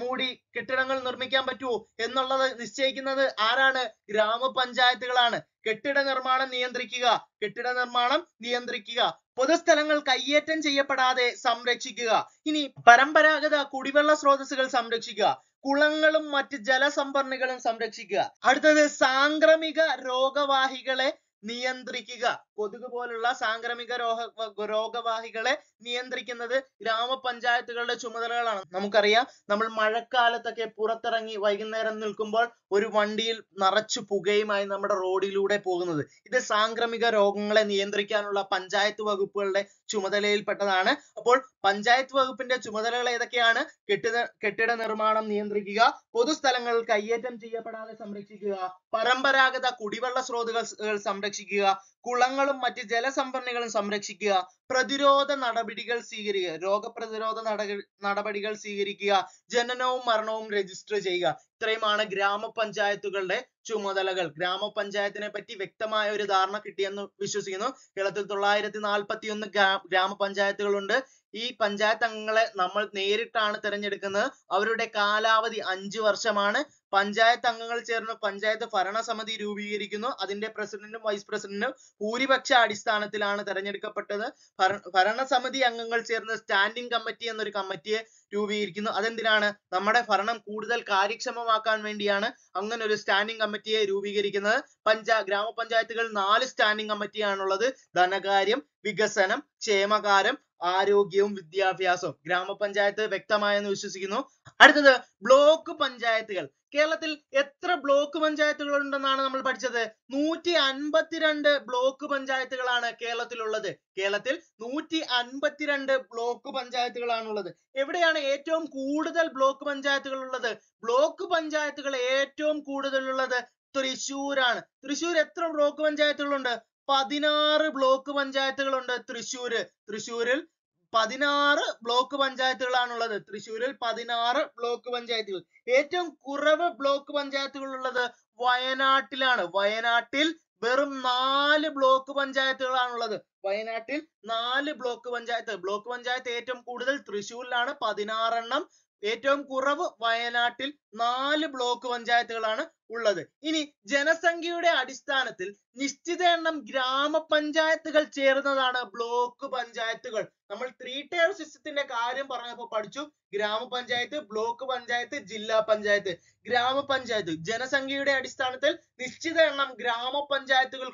മൂടി കെട്ടിടങ്ങൾ നിർമ്മിക്കാൻ പറ്റുമോ എന്നുള്ളത് നിശ്ചയിക്കുന്നത് ആരാണ് ഗ്രാമപഞ്ചായത്തുകളാണ് കെട്ടിട നിർമ്മാണം നിയന്ത്രിക്കുക കെട്ടിട നിർമ്മാണം നിയന്ത്രിക്കുക പൊതുസ്ഥലങ്ങൾ കയ്യേറ്റം ചെയ്യപ്പെടാതെ സംരക്ഷിക്കുക ഇനി പരമ്പരാഗത കുടിവെള്ള സ്രോതസ്സുകൾ സംരക്ഷിക്കുക കുളങ്ങളും മറ്റ് ജലസംഭരണികളും സംരക്ഷിക്കുക അടുത്തത് സാംക്രമിക രോഗവാഹികളെ നിയന്ത്രിക്കുക കൊതുക് പോലുള്ള സാംക്രമിക രോഗ രോഗവാഹികളെ നിയന്ത്രിക്കുന്നത് ഗ്രാമപഞ്ചായത്തുകളുടെ ചുമതലകളാണ് നമുക്കറിയാം നമ്മൾ മഴക്കാലത്തൊക്കെ പുറത്തിറങ്ങി വൈകുന്നേരം നിൽക്കുമ്പോൾ ഒരു വണ്ടിയിൽ നിറച്ചു പുകയുമായി നമ്മുടെ റോഡിലൂടെ പോകുന്നത് ഇത് സാംക്രമിക രോഗങ്ങളെ നിയന്ത്രിക്കാനുള്ള പഞ്ചായത്ത് വകുപ്പുകളുടെ ചുമതലയിൽപ്പെട്ടതാണ് അപ്പോൾ പഞ്ചായത്ത് വകുപ്പിന്റെ ചുമതലകൾ ഏതൊക്കെയാണ് കെട്ടിട കെട്ടിട നിർമ്മാണം നിയന്ത്രിക്കുക പൊതുസ്ഥലങ്ങൾ കയ്യേറ്റം ചെയ്യപ്പെടാതെ സംരക്ഷിക്കുക പരമ്പരാഗത കുടിവെള്ള സ്രോതസ്സുകൾ സംരക്ഷിക്കുക സംരക്ഷിക്കുക കുളങ്ങളും മറ്റ് ജലസംഭരണികളും സംരക്ഷിക്കുക പ്രതിരോധ നടപടികൾ സ്വീകരിക്കുക രോഗപ്രതിരോധ നടപടികൾ സ്വീകരിക്കുക ജനനവും മരണവും രജിസ്റ്റർ ചെയ്യുക ഇത്രയുമാണ് ഗ്രാമപഞ്ചായത്തുകളുടെ ചുമതലകൾ ഗ്രാമപഞ്ചായത്തിനെ പറ്റി വ്യക്തമായ ഒരു ധാരണ കിട്ടിയെന്ന് വിശ്വസിക്കുന്നു കേരളത്തിൽ തൊള്ളായിരത്തി നാൽപ്പത്തി ഒന്ന് ഗ്രാമപഞ്ചായത്തുകളുണ്ട് ഈ പഞ്ചായത്ത് അംഗങ്ങളെ നമ്മൾ നേരിട്ടാണ് തിരഞ്ഞെടുക്കുന്നത് അവരുടെ കാലാവധി അഞ്ചു വർഷമാണ് പഞ്ചായത്ത് അംഗങ്ങൾ ചേർന്ന് പഞ്ചായത്ത് ഭരണസമിതി രൂപീകരിക്കുന്നു അതിന്റെ പ്രസിഡന്റും വൈസ് പ്രസിഡന്റും ഭൂരിപക്ഷ അടിസ്ഥാനത്തിലാണ് തെരഞ്ഞെടുക്കപ്പെട്ടത് ഭരണസമിതി അംഗങ്ങൾ ചേർന്ന് സ്റ്റാൻഡിംഗ് കമ്മിറ്റി എന്നൊരു കമ്മിറ്റിയെ രൂപീകരിക്കുന്നു അതെന്തിനാണ് നമ്മുടെ ഭരണം കൂടുതൽ കാര്യക്ഷമമാക്കാൻ വേണ്ടിയാണ് അങ്ങനെ ഒരു സ്റ്റാൻഡിംഗ് കമ്മിറ്റിയെ രൂപീകരിക്കുന്നത് പഞ്ചാ ഗ്രാമപഞ്ചായത്തുകൾ നാല് സ്റ്റാൻഡിംഗ് കമ്മിറ്റിയാണുള്ളത് ധനകാര്യം വികസനം ക്ഷേമകാരം ആരോഗ്യവും വിദ്യാഭ്യാസവും ഗ്രാമപഞ്ചായത്ത് വ്യക്തമായെന്ന് വിശ്വസിക്കുന്നു അടുത്തത് ബ്ലോക്ക് പഞ്ചായത്തുകൾ കേരളത്തിൽ എത്ര ബ്ലോക്ക് പഞ്ചായത്തുകൾ ഉണ്ടെന്നാണ് നമ്മൾ പഠിച്ചത് നൂറ്റി അൻപത്തിരണ്ട് ബ്ലോക്ക് പഞ്ചായത്തുകളാണ് കേരളത്തിലുള്ളത് കേരളത്തിൽ നൂറ്റി അൻപത്തിരണ്ട് ബ്ലോക്ക് പഞ്ചായത്തുകളാണുള്ളത് എവിടെയാണ് ഏറ്റവും കൂടുതൽ ബ്ലോക്ക് പഞ്ചായത്തുകൾ ഉള്ളത് ബ്ലോക്ക് പഞ്ചായത്തുകൾ ഏറ്റവും ഉള്ളത് തൃശ്ശൂരാണ് തൃശ്ശൂർ എത്ര ബ്ലോക്ക് പഞ്ചായത്തുകളുണ്ട് പതിനാറ് ബ്ലോക്ക് പഞ്ചായത്തുകളുണ്ട് തൃശ്ശൂര് തൃശ്ശൂരിൽ പതിനാറ് ബ്ലോക്ക് പഞ്ചായത്തുകളാണുള്ളത് തൃശ്ശൂരിൽ പതിനാറ് ബ്ലോക്ക് പഞ്ചായത്തുകൾ ഏറ്റവും കുറവ് ബ്ലോക്ക് പഞ്ചായത്തുകൾ ഉള്ളത് വയനാട്ടിലാണ് വയനാട്ടിൽ വെറും നാല് ബ്ലോക്ക് പഞ്ചായത്തുകളാണുള്ളത് വയനാട്ടിൽ നാല് ബ്ലോക്ക് പഞ്ചായത്ത് ബ്ലോക്ക് പഞ്ചായത്ത് ഏറ്റവും കൂടുതൽ തൃശ്ശൂരിലാണ് പതിനാറെണ്ണം ഏറ്റവും കുറവ് വയനാട്ടിൽ നാല് ബ്ലോക്ക് പഞ്ചായത്തുകളാണ് ഉള്ളത് ഇനി ജനസംഖ്യയുടെ അടിസ്ഥാനത്തിൽ നിശ്ചിത എണ്ണം ഗ്രാമപഞ്ചായത്തുകൾ ചേർന്നതാണ് ബ്ലോക്ക് പഞ്ചായത്തുകൾ നമ്മൾ ത്രീ ടയർ സിസ്റ്റത്തിന്റെ കാര്യം പറഞ്ഞപ്പോൾ പഠിച്ചു ഗ്രാമപഞ്ചായത്ത് ബ്ലോക്ക് പഞ്ചായത്ത് ജില്ലാ പഞ്ചായത്ത് ഗ്രാമപഞ്ചായത്ത് ജനസംഖ്യയുടെ അടിസ്ഥാനത്തിൽ നിശ്ചിത എണ്ണം ഗ്രാമപഞ്ചായത്തുകൾ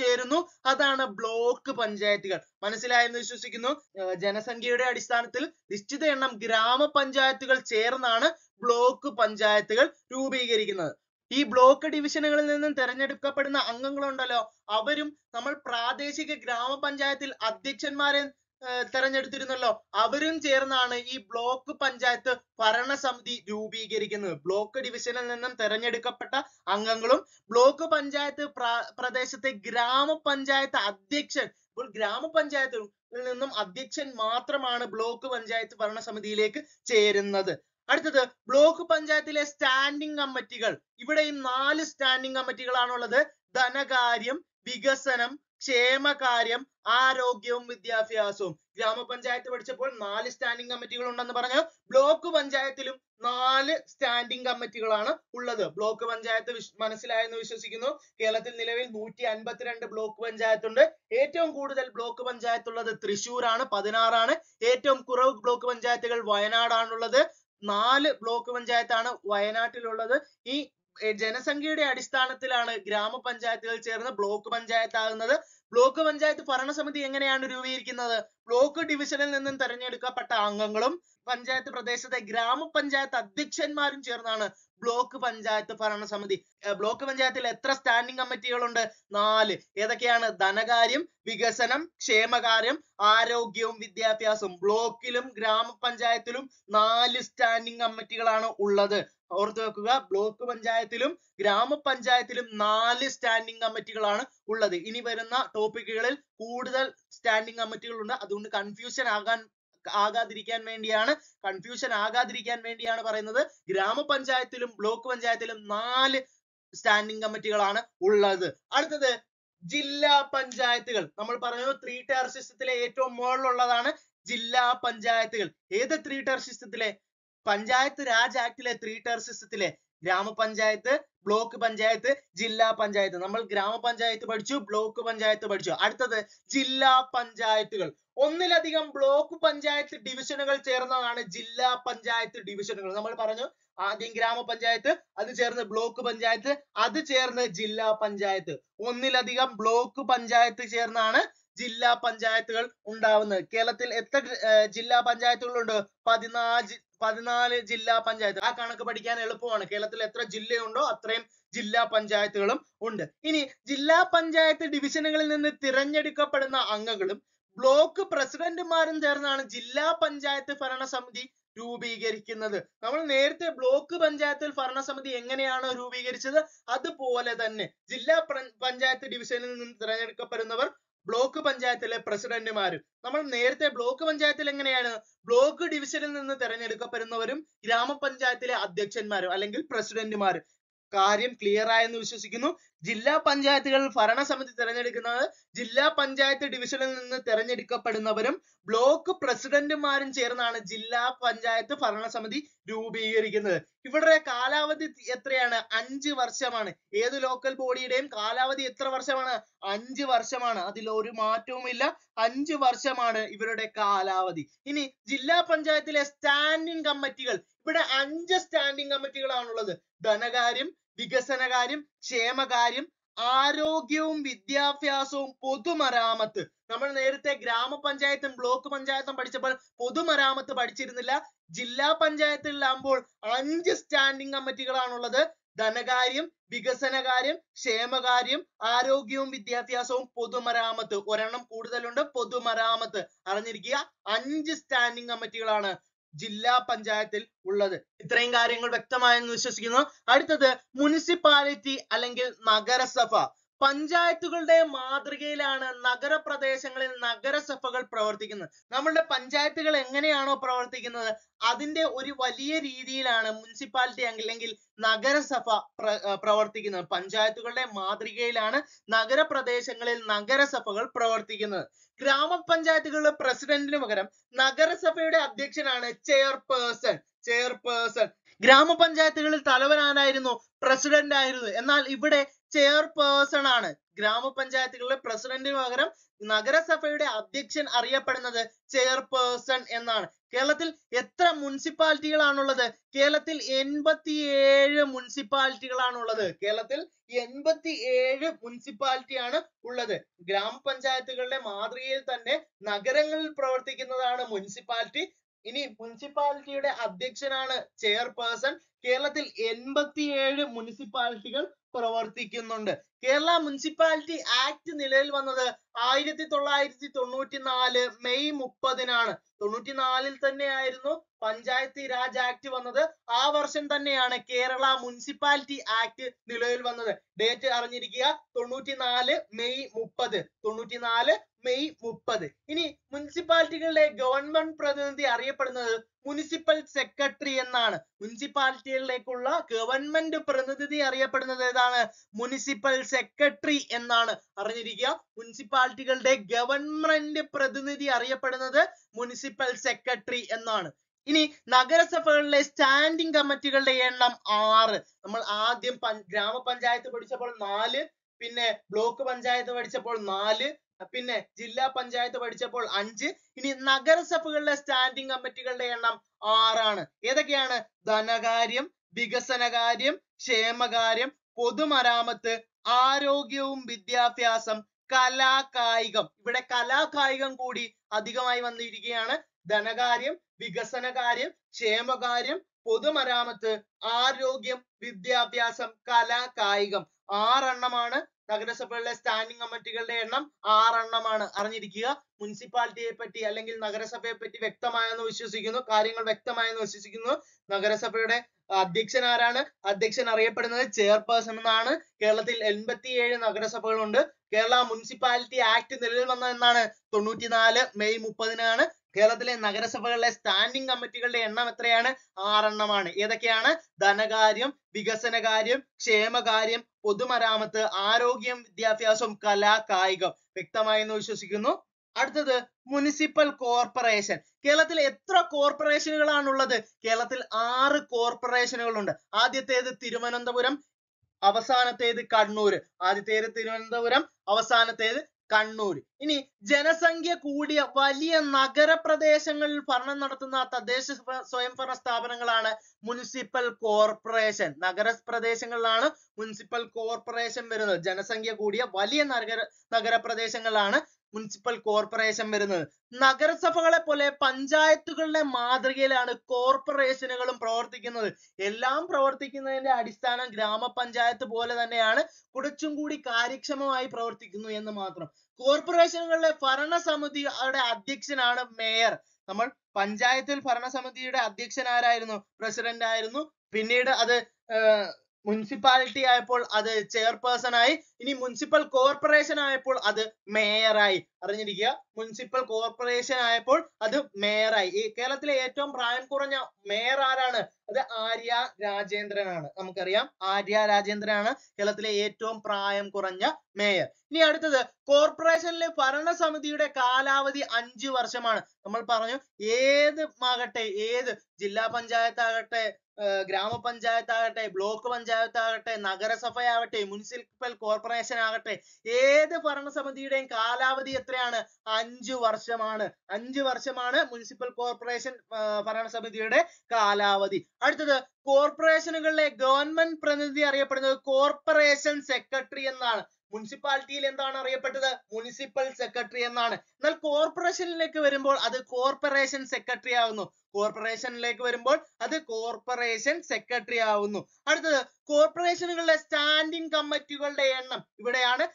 ചേരുന്നു അതാണ് ബ്ലോക്ക് പഞ്ചായത്തുകൾ മനസ്സിലായെന്ന് വിശ്വസിക്കുന്നു ജനസംഖ്യയുടെ അടിസ്ഥാനത്തിൽ നിശ്ചിത എണ്ണം ഗ്രാമപഞ്ചായത്തുകൾ ചേർന്നാണ് ബ്ലോക്ക് പഞ്ചായത്തുകൾ രൂപീകരിക്കുന്നത് ഈ ബ്ലോക്ക് ഡിവിഷനുകളിൽ നിന്നും തെരഞ്ഞെടുക്കപ്പെടുന്ന അംഗങ്ങളുണ്ടല്ലോ അവരും നമ്മൾ പ്രാദേശിക ഗ്രാമപഞ്ചായത്തിൽ അധ്യക്ഷന്മാരെ തെരഞ്ഞെടുത്തിരുന്നല്ലോ അവരും ചേർന്നാണ് ഈ ബ്ലോക്ക് പഞ്ചായത്ത് ഭരണസമിതി രൂപീകരിക്കുന്നത് ബ്ലോക്ക് ഡിവിഷനിൽ നിന്നും തെരഞ്ഞെടുക്കപ്പെട്ട അംഗങ്ങളും ബ്ലോക്ക് പഞ്ചായത്ത് പ്രദേശത്തെ ഗ്രാമപഞ്ചായത്ത് അധ്യക്ഷൻ ഇപ്പോൾ ഗ്രാമപഞ്ചായത്തിൽ നിന്നും അധ്യക്ഷൻ മാത്രമാണ് ബ്ലോക്ക് പഞ്ചായത്ത് ഭരണസമിതിയിലേക്ക് ചേരുന്നത് അടുത്തത് ബ്ലോക്ക് പഞ്ചായത്തിലെ സ്റ്റാൻഡിംഗ് കമ്മിറ്റികൾ ഇവിടെയും നാല് സ്റ്റാൻഡിംഗ് കമ്മിറ്റികളാണുള്ളത് ധനകാര്യം വികസനം ക്ഷേമകാര്യം ആരോഗ്യവും വിദ്യാഭ്യാസവും ഗ്രാമപഞ്ചായത്ത് പഠിച്ചപ്പോൾ നാല് സ്റ്റാൻഡിംഗ് കമ്മിറ്റികൾ ഉണ്ടെന്ന് പറഞ്ഞു ബ്ലോക്ക് പഞ്ചായത്തിലും നാല് സ്റ്റാൻഡിംഗ് കമ്മിറ്റികളാണ് ഉള്ളത് ബ്ലോക്ക് പഞ്ചായത്ത് മനസ്സിലായെന്ന് വിശ്വസിക്കുന്നു കേരളത്തിൽ നിലവിൽ നൂറ്റി അൻപത്തിരണ്ട് ബ്ലോക്ക് പഞ്ചായത്തുണ്ട് ഏറ്റവും കൂടുതൽ ബ്ലോക്ക് പഞ്ചായത്ത് ഉള്ളത് തൃശ്ശൂരാണ് പതിനാറാണ് ഏറ്റവും കുറവ് ബ്ലോക്ക് പഞ്ചായത്തുകൾ വയനാടാണുള്ളത് നാല് ബ്ലോക്ക് പഞ്ചായത്താണ് വയനാട്ടിലുള്ളത് ഈ ജനസംഖ്യയുടെ അടിസ്ഥാനത്തിലാണ് ഗ്രാമപഞ്ചായത്തുകൾ ചേർന്ന് ബ്ലോക്ക് പഞ്ചായത്താകുന്നത് ആകുന്നത് ബ്ലോക്ക് പഞ്ചായത്ത് ഭരണസമിതി എങ്ങനെയാണ് രൂപീകരിക്കുന്നത് ബ്ലോക്ക് ഡിവിഷനിൽ നിന്നും തെരഞ്ഞെടുക്കപ്പെട്ട അംഗങ്ങളും പഞ്ചായത്ത് പ്രദേശത്തെ ഗ്രാമപഞ്ചായത്ത് അധ്യക്ഷന്മാരും ചേർന്നാണ് ബ്ലോക്ക് പഞ്ചായത്ത് ഭരണ സമിതി ബ്ലോക്ക് പഞ്ചായത്തിൽ എത്ര സ്റ്റാൻഡിംഗ് കമ്മിറ്റികളുണ്ട് നാല് ഏതൊക്കെയാണ് ധനകാര്യം വികസനം ക്ഷേമകാര്യം ആരോഗ്യവും വിദ്യാഭ്യാസവും ബ്ലോക്കിലും ഗ്രാമപഞ്ചായത്തിലും നാല് സ്റ്റാൻഡിംഗ് കമ്മിറ്റികളാണ് ഉള്ളത് ഓർത്തു വെക്കുക ബ്ലോക്ക് പഞ്ചായത്തിലും ഗ്രാമപഞ്ചായത്തിലും നാല് സ്റ്റാൻഡിംഗ് കമ്മിറ്റികളാണ് ഉള്ളത് ഇനി വരുന്ന ടോപ്പിക്കുകളിൽ കൂടുതൽ സ്റ്റാൻഡിംഗ് കമ്മിറ്റികളുണ്ട് ഉണ്ട് അതുകൊണ്ട് കൺഫ്യൂഷൻ ആകാൻ ആകാതിരിക്കാൻ വേണ്ടിയാണ് കൺഫ്യൂഷൻ ആകാതിരിക്കാൻ വേണ്ടിയാണ് പറയുന്നത് ഗ്രാമപഞ്ചായത്തിലും ബ്ലോക്ക് പഞ്ചായത്തിലും നാല് സ്റ്റാൻഡിംഗ് കമ്മിറ്റികളാണ് ഉള്ളത് അടുത്തത് ജില്ലാ പഞ്ചായത്തുകൾ നമ്മൾ പറഞ്ഞു ത്രീ ടയർ സിസ്റ്റത്തിലെ ഏറ്റവും മുകളിലുള്ളതാണ് ജില്ലാ പഞ്ചായത്തുകൾ ഏത് ത്രീ ടയർ സിസ്റ്റത്തിലെ പഞ്ചായത്ത് രാജ് ആക്ടിലെ ത്രീ ടയർ സിസ്റ്റത്തിലെ ഗ്രാമപഞ്ചായത്ത് ബ്ലോക്ക് പഞ്ചായത്ത് ജില്ലാ പഞ്ചായത്ത് നമ്മൾ ഗ്രാമപഞ്ചായത്ത് പഠിച്ചു ബ്ലോക്ക് പഞ്ചായത്ത് പഠിച്ചു അടുത്തത് ജില്ലാ പഞ്ചായത്തുകൾ ഒന്നിലധികം ബ്ലോക്ക് പഞ്ചായത്ത് ഡിവിഷനുകൾ ചേർന്നതാണ് ജില്ലാ പഞ്ചായത്ത് ഡിവിഷനുകൾ നമ്മൾ പറഞ്ഞു ആദ്യം ഗ്രാമപഞ്ചായത്ത് അത് ചേർന്ന് ബ്ലോക്ക് പഞ്ചായത്ത് അത് ചേർന്ന് ജില്ലാ പഞ്ചായത്ത് ഒന്നിലധികം ബ്ലോക്ക് പഞ്ചായത്ത് ചേർന്നാണ് ജില്ലാ പഞ്ചായത്തുകൾ ഉണ്ടാവുന്നത് കേരളത്തിൽ എത്ര ജില്ലാ പഞ്ചായത്തുകളുണ്ട് പതിനാല് പതിനാല് ജില്ലാ പഞ്ചായത്ത് ആ കണക്ക് പഠിക്കാൻ എളുപ്പമാണ് കേരളത്തിൽ എത്ര ജില്ലയുണ്ടോ അത്രയും ജില്ലാ പഞ്ചായത്തുകളും ഉണ്ട് ഇനി ജില്ലാ പഞ്ചായത്ത് ഡിവിഷനുകളിൽ നിന്ന് തിരഞ്ഞെടുക്കപ്പെടുന്ന അംഗങ്ങളും ബ്ലോക്ക് പ്രസിഡന്റുമാരും ചേർന്നാണ് ജില്ലാ പഞ്ചായത്ത് ഭരണസമിതി രൂപീകരിക്കുന്നത് നമ്മൾ നേരത്തെ ബ്ലോക്ക് പഞ്ചായത്തിൽ ഭരണസമിതി എങ്ങനെയാണ് രൂപീകരിച്ചത് അതുപോലെ തന്നെ ജില്ലാ പഞ്ചായത്ത് ഡിവിഷനിൽ നിന്ന് തിരഞ്ഞെടുക്കപ്പെടുന്നവർ ബ്ലോക്ക് പഞ്ചായത്തിലെ പ്രസിഡന്റുമാരും നമ്മൾ നേരത്തെ ബ്ലോക്ക് പഞ്ചായത്തിൽ എങ്ങനെയാണ് ബ്ലോക്ക് ഡിവിഷനിൽ നിന്ന് തിരഞ്ഞെടുക്കപ്പെടുന്നവരും ഗ്രാമപഞ്ചായത്തിലെ അധ്യക്ഷന്മാരും അല്ലെങ്കിൽ പ്രസിഡന്റുമാരും കാര്യം ക്ലിയർ ആയെന്ന് വിശ്വസിക്കുന്നു ജില്ലാ പഞ്ചായത്തുകൾ ഭരണസമിതി തിരഞ്ഞെടുക്കുന്നത് ജില്ലാ പഞ്ചായത്ത് ഡിവിഷനിൽ നിന്ന് തിരഞ്ഞെടുക്കപ്പെടുന്നവരും ബ്ലോക്ക് പ്രസിഡന്റുമാരും ചേർന്നാണ് ജില്ലാ പഞ്ചായത്ത് ഭരണസമിതി രൂപീകരിക്കുന്നത് ഇവരുടെ കാലാവധി എത്രയാണ് അഞ്ച് വർഷമാണ് ഏത് ലോക്കൽ ബോഡിയുടെയും കാലാവധി എത്ര വർഷമാണ് അഞ്ച് വർഷമാണ് അതിൽ ഒരു മാറ്റവുമില്ല അഞ്ച് വർഷമാണ് ഇവരുടെ കാലാവധി ഇനി ജില്ലാ പഞ്ചായത്തിലെ സ്റ്റാൻഡിംഗ് കമ്മിറ്റികൾ ഇവിടെ അഞ്ച് സ്റ്റാൻഡിംഗ് കമ്മിറ്റികളാണുള്ളത് ധനകാര്യം വികസനകാര്യം ക്ഷേമകാര്യം ആരോഗ്യവും വിദ്യാഭ്യാസവും പൊതുമരാമത്ത് നമ്മൾ നേരത്തെ ഗ്രാമപഞ്ചായത്തും ബ്ലോക്ക് പഞ്ചായത്തും പഠിച്ചപ്പോൾ പൊതുമരാമത്ത് പഠിച്ചിരുന്നില്ല ജില്ലാ പഞ്ചായത്തിലാകുമ്പോൾ അഞ്ച് സ്റ്റാൻഡിംഗ് കമ്മിറ്റികളാണുള്ളത് ധനകാര്യം വികസനകാര്യം ക്ഷേമകാര്യം ആരോഗ്യവും വിദ്യാഭ്യാസവും പൊതുമരാമത്ത് ഒരെണ്ണം കൂടുതലുണ്ട് പൊതുമരാമത്ത് അറിഞ്ഞിരിക്കുക അഞ്ച് സ്റ്റാൻഡിംഗ് കമ്മിറ്റികളാണ് ജില്ലാ പഞ്ചായത്തിൽ ഉള്ളത് ഇത്രയും കാര്യങ്ങൾ വ്യക്തമായെന്ന് വിശ്വസിക്കുന്നു അടുത്തത് മുനിസിപ്പാലിറ്റി അല്ലെങ്കിൽ നഗരസഭ പഞ്ചായത്തുകളുടെ മാതൃകയിലാണ് നഗരപ്രദേശങ്ങളിൽ നഗരസഭകൾ പ്രവർത്തിക്കുന്നത് നമ്മളുടെ പഞ്ചായത്തുകൾ എങ്ങനെയാണോ പ്രവർത്തിക്കുന്നത് അതിന്റെ ഒരു വലിയ രീതിയിലാണ് മുനിസിപ്പാലിറ്റി അല്ലെങ്കിൽ നഗരസഭ പ്രവർത്തിക്കുന്നത് പഞ്ചായത്തുകളുടെ മാതൃകയിലാണ് നഗരപ്രദേശങ്ങളിൽ നഗരസഭകൾ പ്രവർത്തിക്കുന്നത് ഗ്രാമപഞ്ചായത്തുകളിലെ പ്രസിഡന്റിന് പകരം നഗരസഭയുടെ അധ്യക്ഷനാണ് ചെയർപേഴ്സൺ ചെയർപേഴ്സൺ ഗ്രാമപഞ്ചായത്തുകളിൽ തലവൻ ആരായിരുന്നു പ്രസിഡന്റ് ആയിരുന്നു എന്നാൽ ഇവിടെ ചെയർപേഴ്സൺ ആണ് ഗ്രാമപഞ്ചായത്തുകളിലെ പ്രസിഡന്റിന് പകരം നഗരസഭയുടെ അധ്യക്ഷൻ അറിയപ്പെടുന്നത് ചെയർപേഴ്സൺ എന്നാണ് കേരളത്തിൽ എത്ര മുനിസിപ്പാലിറ്റികളാണുള്ളത് കേരളത്തിൽ എൺപത്തിയേഴ് മുനിസിപ്പാലിറ്റികളാണുള്ളത് കേരളത്തിൽ എൺപത്തിയേഴ് മുനിസിപ്പാലിറ്റിയാണ് ഉള്ളത് ഗ്രാമപഞ്ചായത്തുകളുടെ മാതൃകയിൽ തന്നെ നഗരങ്ങളിൽ പ്രവർത്തിക്കുന്നതാണ് മുനിസിപ്പാലിറ്റി ഇനി മുനിസിപ്പാലിറ്റിയുടെ അധ്യക്ഷനാണ് chairperson. കേരളത്തിൽ എൺപത്തിയേഴ് മുനിസിപ്പാലിറ്റികൾ പ്രവർത്തിക്കുന്നുണ്ട്. കേരള മുനിസിപ്പാലിറ്റി ആക്ട് നിലവിൽ വന്നത് ആയിരത്തി തൊള്ളായിരത്തി തൊണ്ണൂറ്റി നാല് മെയ് മുപ്പതിനാണ്. തൊണ്ണൂറ്റി നാലിൽ തന്നെയായിരുന്നു പഞ്ചായത്തി രാജ് ആക്ട് വന്നത്. ആ വർഷം തന്നെയാണ് കേരള മുനിസിപ്പാലിറ്റി ആക്ട് നിലവിൽ വന്നത്. date അറിഞ്ഞിരിക്കുക തൊണ്ണൂറ്റി നാല് മെയ് മുപ്പത്. തൊണ്ണൂറ്റി നാല് മെയ് മുപ്പത് ഇനി മുനിസിപ്പാലിറ്റികളുടെ ഗവൺമെന്റ് പ്രതിനിധി അറിയപ്പെടുന്നത് മുനിസിപ്പൽ സെക്രട്ടറി എന്നാണ് മുനിസിപ്പാലിറ്റികളിലേക്കുള്ള ഗവൺമെന്റ് പ്രതിനിധി അറിയപ്പെടുന്നത് ഏതാണ് മുനിസിപ്പൽ സെക്രട്ടറി എന്നാണ് അറിഞ്ഞിരിക്കുക മുനിസിപ്പാലിറ്റികളുടെ ഗവൺമെന്റ് പ്രതിനിധി അറിയപ്പെടുന്നത് മുനിസിപ്പൽ സെക്രട്ടറി എന്നാണ് ഇനി നഗരസഭകളിലെ സ്റ്റാൻഡിംഗ് കമ്മിറ്റികളുടെ എണ്ണം ആറ് നമ്മൾ ആദ്യം ഗ്രാമപഞ്ചായത്ത് പഠിച്ചപ്പോൾ നാല് പിന്നെ ബ്ലോക്ക് പഞ്ചായത്ത് പഠിച്ചപ്പോൾ നാല് പിന്നെ ജില്ലാ പഞ്ചായത്ത് പഠിച്ചപ്പോൾ അഞ്ച് ഇനി നഗരസഭകളിലെ സ്റ്റാൻഡിംഗ് കമ്മിറ്റികളുടെ എണ്ണം ആറാണ് ഏതൊക്കെയാണ് ധനകാര്യം വികസനകാര്യം ക്ഷേമകാര്യം പൊതുമരാമത്ത് ആരോഗ്യവും വിദ്യാഭ്യാസം കലാകായികം ഇവിടെ കലാകായികം കൂടി അധികമായി വന്നിരിക്കുകയാണ് ധനകാര്യം വികസനകാര്യം ക്ഷേമകാര്യം പൊതുമരാമത്ത് ആരോഗ്യം വിദ്യാഭ്യാസം കലാകായികം ആറെണ്ണമാണ് നഗരസഭകളിലെ സ്റ്റാൻഡിംഗ് കമ്മിറ്റികളുടെ എണ്ണം ആറെണ്ണമാണ് അറിഞ്ഞിരിക്കുക മുനിസിപ്പാലിറ്റിയെ പറ്റി അല്ലെങ്കിൽ നഗരസഭയെ പറ്റി വ്യക്തമായെന്ന് വിശ്വസിക്കുന്നു കാര്യങ്ങൾ വ്യക്തമായെന്ന് വിശ്വസിക്കുന്നു നഗരസഭയുടെ അധ്യക്ഷൻ ആരാണ് അധ്യക്ഷൻ അറിയപ്പെടുന്നത് ചെയർപേഴ്സൺ എന്നാണ് കേരളത്തിൽ എൺപത്തിയേഴ് നഗരസഭകളുണ്ട് കേരള മുനിസിപ്പാലിറ്റി ആക്ട് നിലവിൽ വന്ന എന്നാണ് തൊണ്ണൂറ്റിനാല് മെയ് മുപ്പതിനാണ് കേരളത്തിലെ നഗരസഭകളിലെ സ്റ്റാൻഡിംഗ് കമ്മിറ്റികളുടെ എണ്ണം എത്രയാണ് ആറെണ്ണമാണ് ഏതൊക്കെയാണ് ധനകാര്യം വികസനകാര്യം ക്ഷേമകാര്യം പൊതുമരാമത്ത് ആരോഗ്യം വിദ്യാഭ്യാസം കല കായികം വ്യക്തമായെന്ന് വിശ്വസിക്കുന്നു അടുത്തത് മുനിസിപ്പൽ കോർപ്പറേഷൻ കേരളത്തിൽ എത്ര കോർപ്പറേഷനുകളാണുള്ളത് കേരളത്തിൽ ആറ് കോർപ്പറേഷനുകളുണ്ട് ആദ്യത്തേത് തിരുവനന്തപുരം അവസാനത്തേത് കണ്ണൂർ ആദ്യത്തേത് തിരുവനന്തപുരം അവസാനത്തേത് കണ്ണൂർ ഇനി ജനസംഖ്യ കൂടിയ വലിയ നഗരപ്രദേശങ്ങളിൽ ഭരണം നടത്തുന്ന തദ്ദേശ സ്വയംഭരണ സ്ഥാപനങ്ങളാണ് മുനിസിപ്പൽ കോർപ്പറേഷൻ നഗര മുനിസിപ്പൽ കോർപ്പറേഷൻ വരുന്നത് ജനസംഖ്യ കൂടിയ വലിയ നഗര നഗരപ്രദേശങ്ങളിലാണ് municipal corporation വരുന്നത്. നഗരസഭകളെ പോലെ പഞ്ചായത്തുകളുടെ മാതൃകയിലാണ് corporation കളും പ്രവർത്തിക്കുന്നത്. എല്ലാം പ്രവർത്തിക്കുന്നതിന്റെ അടിസ്ഥാനം ഗ്രാമപഞ്ചായത്ത് പോലെ തന്നെയാണ് കുറച്ചും കൂടി കാര്യക്ഷമമായി പ്രവർത്തിക്കുന്നു എന്ന് മാത്രം. corporation കളിലെ ഭരണസമിതിയുടെ അധ്യക്ഷനാണ് mayor. നമ്മൾ പഞ്ചായത്തിൽ ഭരണസമിതിയുടെ അധ്യക്ഷൻ ആരായിരുന്നു? president ആയിരുന്നു. പിന്നീട് അത് municipality ആയപ്പോൾ അത് chairperson ആയി ഇനി മുനിസിപ്പൽ കോർപ്പറേഷൻ ആയപ്പോൾ അത് മേയറായി അറിഞ്ഞിരിക്കുക മുനിസിപ്പൽ കോർപ്പറേഷൻ ആയപ്പോൾ അത് മേയറായി ഈ കേരളത്തിലെ ഏറ്റവും പ്രായം കുറഞ്ഞ മേയർ ആരാണ് അത് ആര്യ രാജേന്ദ്രനാണ് നമുക്കറിയാം ആര്യ രാജേന്ദ്രനാണ് കേരളത്തിലെ ഏറ്റവും പ്രായം കുറഞ്ഞ മേയർ ഇനി അടുത്തത് കോർപ്പറേഷനിലെ ഭരണസമിതിയുടെ കാലാവധി അഞ്ചു വർഷമാണ് നമ്മൾ പറഞ്ഞു ഏത് ആകട്ടെ ഏത് ജില്ലാ പഞ്ചായത്ത് ആകട്ടെ ആകട്ടെ ബ്ലോക്ക് പഞ്ചായത്ത് ആകട്ടെ നഗരസഭയാവട്ടെ മുനിസിപ്പൽ കോർപ്പറേഷൻ കോർപ്പറേഷൻ ആകട്ടെ ഏത് ഭരണസമിതിയുടെയും കാലാവധി എത്രയാണ് അഞ്ചു വർഷമാണ് അഞ്ചു വർഷമാണ് മുനിസിപ്പൽ കോർപ്പറേഷൻ ഭരണസമിതിയുടെ കാലാവധി അടുത്തത് കോർപ്പറേഷനുകളിലെ ഗവൺമെന്റ് പ്രതിനിധി അറിയപ്പെടുന്നത് കോർപ്പറേഷൻ സെക്രട്ടറി എന്നാണ് മുനിസിപ്പാലിറ്റിയിൽ എന്താണ് അറിയപ്പെട്ടത് മുനിസിപ്പൽ സെക്രട്ടറി എന്നാണ് എന്നാൽ കോർപ്പറേഷനിലേക്ക് വരുമ്പോൾ അത് കോർപ്പറേഷൻ സെക്രട്ടറി ആവുന്നു കോർപ്പറേഷനിലേക്ക് വരുമ്പോൾ അത് കോർപ്പറേഷൻ സെക്രട്ടറി ആവുന്നു അടുത്തത് കോർപ്പറേഷനുകളുടെ സ്റ്റാൻഡിംഗ് കമ്മിറ്റികളുടെ എണ്ണം ഇവിടെയാണ്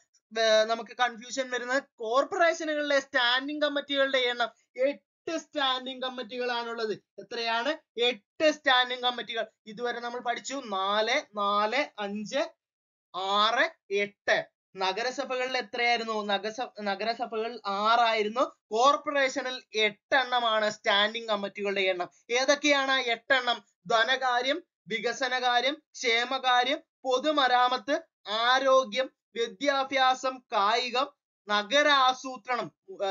നമുക്ക് കൺഫ്യൂഷൻ വരുന്നത് കോർപ്പറേഷനുകളുടെ സ്റ്റാൻഡിംഗ് കമ്മിറ്റികളുടെ എണ്ണം എട്ട് സ്റ്റാൻഡിംഗ് കമ്മിറ്റികളാണുള്ളത് എത്രയാണ് എട്ട് സ്റ്റാൻഡിംഗ് കമ്മിറ്റികൾ ഇതുവരെ നമ്മൾ പഠിച്ചു നാല് നാല് അഞ്ച് ആറ് എട്ട് നഗരസഭകളിൽ എത്രയായിരുന്നു നഗസ നഗരസഭകൾ ആറായിരുന്നു കോർപ്പറേഷനിൽ എട്ടെണ്ണമാണ് സ്റ്റാൻഡിംഗ് കമ്മിറ്റികളുടെ എണ്ണം ഏതൊക്കെയാണ് എട്ടെണ്ണം ധനകാര്യം വികസനകാര്യം ക്ഷേമകാര്യം പൊതുമരാമത്ത് ആരോഗ്യം വിദ്യാഭ്യാസം കായികം നഗരാസൂത്രണം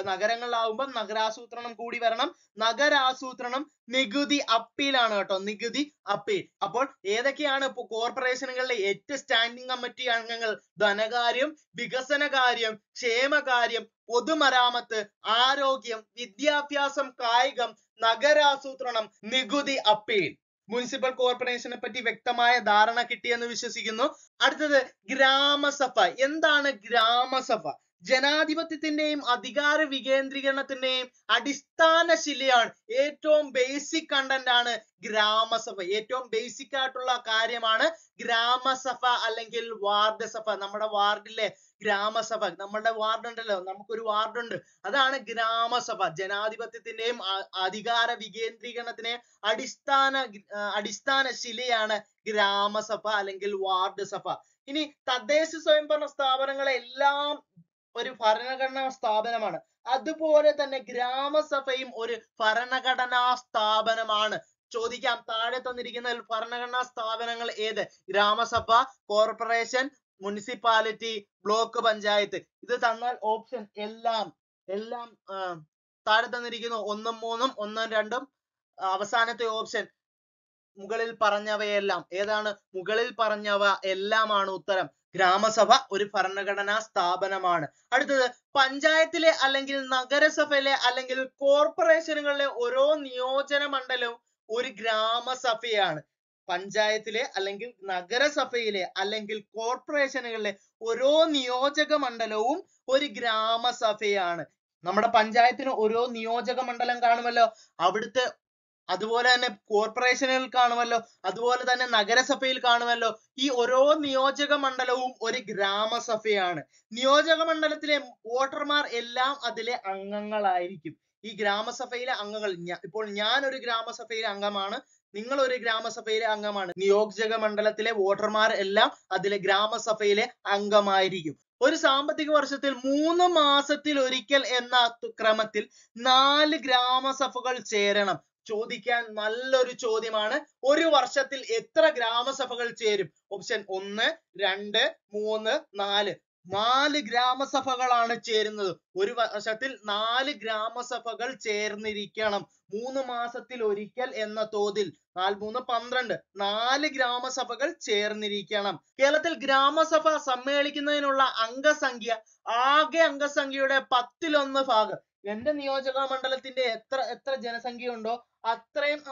നഗരങ്ങളിലാവുമ്പോൾ നഗരാസൂത്രണം കൂടി വരണം നഗരാസൂത്രണം നികുതി അപ്പീലാണ് കേട്ടോ നികുതി അപ്പീൽ അപ്പോൾ ഏതൊക്കെയാണ് കോർപ്പറേഷനുകളിലെ എട്ട് സ്റ്റാൻഡിംഗ് കമ്മിറ്റി അംഗങ്ങൾ ധനകാര്യം വികസനകാര്യം ക്ഷേമകാര്യം പൊതുമരാമത്ത് ആരോഗ്യം വിദ്യാഭ്യാസം കായികം നഗരാസൂത്രണം നികുതി അപ്പീൽ മുനിസിപ്പൽ കോർപ്പറേഷനെ പറ്റി വ്യക്തമായ ധാരണ കിട്ടിയെന്ന് വിശ്വസിക്കുന്നു അടുത്തത് ഗ്രാമസഭ എന്താണ് ഗ്രാമസഭ ജനാധിപത്യത്തിന്റെയും അധികാര വികേന്ദ്രീകരണത്തിന്റെയും അടിസ്ഥാന ശിലയാണ് ഏറ്റവും ബേസിക് കണ്ടന്റ് ആണ് ഗ്രാമസഭ ഏറ്റവും ബേസിക് ആയിട്ടുള്ള കാര്യമാണ് ഗ്രാമസഭ അല്ലെങ്കിൽ വാർഡ് സഭ നമ്മുടെ വാർഡിലെ ഗ്രാമസഭ നമ്മളുടെ വാർഡ് ഉണ്ടല്ലോ നമുക്കൊരു ഉണ്ട് അതാണ് ഗ്രാമസഭ ജനാധിപത്യത്തിന്റെയും അധികാര വികേന്ദ്രീകരണത്തിന്റെ അടിസ്ഥാന അടിസ്ഥാന ശിലയാണ് ഗ്രാമസഭ അല്ലെങ്കിൽ വാർഡ് സഭ ഇനി തദ്ദേശ സ്വയംഭരണ സ്ഥാപനങ്ങളെ എല്ലാം ഒരു ഭരണഘടനാ സ്ഥാപനമാണ് അതുപോലെ തന്നെ ഗ്രാമസഭയും ഒരു ഭരണഘടനാ സ്ഥാപനമാണ് ചോദിക്കാം താഴെ തന്നിരിക്കുന്ന ഭരണഘടനാ സ്ഥാപനങ്ങൾ ഏത് gram sabha corporation municipality block panchayat ഇത് തന്നാൽ ഓപ്ഷൻ എല്ലാം എല്ലാം താഴെ തന്നിരിക്കുന്നു ഒന്നും മൂന്നും ഒന്നും രണ്ടും അവസാനത്തെ ഓപ്ഷൻ മുകളിൽ പറഞ്ഞവയെല്ലാം ഏതാണ് മുകളിൽ പറഞ്ഞവ എല്ലാമാണ് ഉത്തരം ഗ്രാമസഭ ഒരു ഭരണഘടനാ സ്ഥാപനമാണ് അടുത്തത് പഞ്ചായത്തിലെ അല്ലെങ്കിൽ നഗരസഭയിലെ അല്ലെങ്കിൽ കോർപ്പറേഷനുകളിലെ ഓരോ നിയോജന മണ്ഡലവും ഒരു ഗ്രാമസഭയാണ് പഞ്ചായത്തിലെ അല്ലെങ്കിൽ നഗരസഭയിലെ അല്ലെങ്കിൽ കോർപ്പറേഷനുകളിലെ ഓരോ നിയോജക മണ്ഡലവും ഒരു ഗ്രാമസഭയാണ് നമ്മുടെ പഞ്ചായത്തിന് ഓരോ നിയോജക മണ്ഡലം കാണുമല്ലോ അവിടുത്തെ അതുപോലെ തന്നെ കോർപ്പറേഷനിൽ കാണുമല്ലോ അതുപോലെ തന്നെ നഗരസഭയിൽ കാണുമല്ലോ ഈ ഓരോ നിയോജക മണ്ഡലവും ഒരു ഗ്രാമസഭയാണ് നിയോജക മണ്ഡലത്തിലെ വോട്ടർമാർ എല്ലാം അതിലെ അംഗങ്ങളായിരിക്കും ഈ ഗ്രാമസഭയിലെ അംഗങ്ങൾ ഇപ്പോൾ ഞാൻ ഒരു ഗ്രാമസഭയിലെ അംഗമാണ് നിങ്ങൾ ഒരു ഗ്രാമസഭയിലെ അംഗമാണ് നിയോജക മണ്ഡലത്തിലെ വോട്ടർമാർ എല്ലാം അതിലെ ഗ്രാമസഭയിലെ അംഗമായിരിക്കും ഒരു സാമ്പത്തിക വർഷത്തിൽ മൂന്ന് മാസത്തിൽ ഒരിക്കൽ എന്ന ക്രമത്തിൽ നാല് ഗ്രാമസഭകൾ ചേരണം ചോദിക്കാൻ നല്ലൊരു ചോദ്യമാണ് ഒരു വർഷത്തിൽ എത്ര ഗ്രാമസഭകൾ ചേരും ഓപ്ഷൻ ഒന്ന് രണ്ട് മൂന്ന് നാല് നാല് ഗ്രാമസഭകളാണ് ചേരുന്നത് ഒരു വർഷത്തിൽ നാല് ഗ്രാമസഭകൾ ചേർന്നിരിക്കണം മൂന്ന് മാസത്തിൽ ഒരിക്കൽ എന്ന തോതിൽ നാല് മൂന്ന് പന്ത്രണ്ട് നാല് ഗ്രാമസഭകൾ ചേർന്നിരിക്കണം കേരളത്തിൽ ഗ്രാമസഭ സമ്മേളിക്കുന്നതിനുള്ള അംഗസംഖ്യ ആകെ അംഗസംഖ്യയുടെ പത്തിലൊന്ന് ഭാഗം എന്റെ നിയോജക മണ്ഡലത്തിന്റെ എത്ര എത്ര ഉണ്ടോ അത്രയും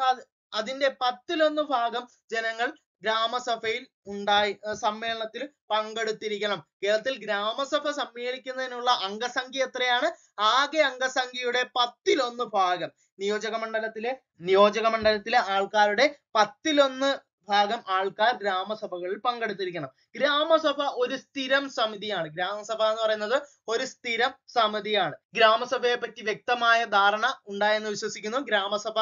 അതിന്റെ പത്തിലൊന്ന് ഭാഗം ജനങ്ങൾ ഗ്രാമസഭയിൽ ഉണ്ടായി സമ്മേളനത്തിൽ പങ്കെടുത്തിരിക്കണം കേരളത്തിൽ ഗ്രാമസഭ സമ്മേളിക്കുന്നതിനുള്ള അംഗസംഖ്യ എത്രയാണ് ആകെ അംഗസംഖ്യയുടെ പത്തിലൊന്ന് ഭാഗം നിയോജക മണ്ഡലത്തിലെ നിയോജക മണ്ഡലത്തിലെ ആൾക്കാരുടെ പത്തിലൊന്ന് ഭാഗം ആൾക്കാർ ഗ്രാമസഭകളിൽ പങ്കെടുത്തിരിക്കണം ഗ്രാമസഭ ഒരു സ്ഥിരം സമിതിയാണ് ഗ്രാമസഭ എന്ന് പറയുന്നത് ഒരു സ്ഥിരം സമിതിയാണ് ഗ്രാമസഭയെ പറ്റി വ്യക്തമായ ധാരണ ഉണ്ടായെന്ന് വിശ്വസിക്കുന്നു ഗ്രാമസഭ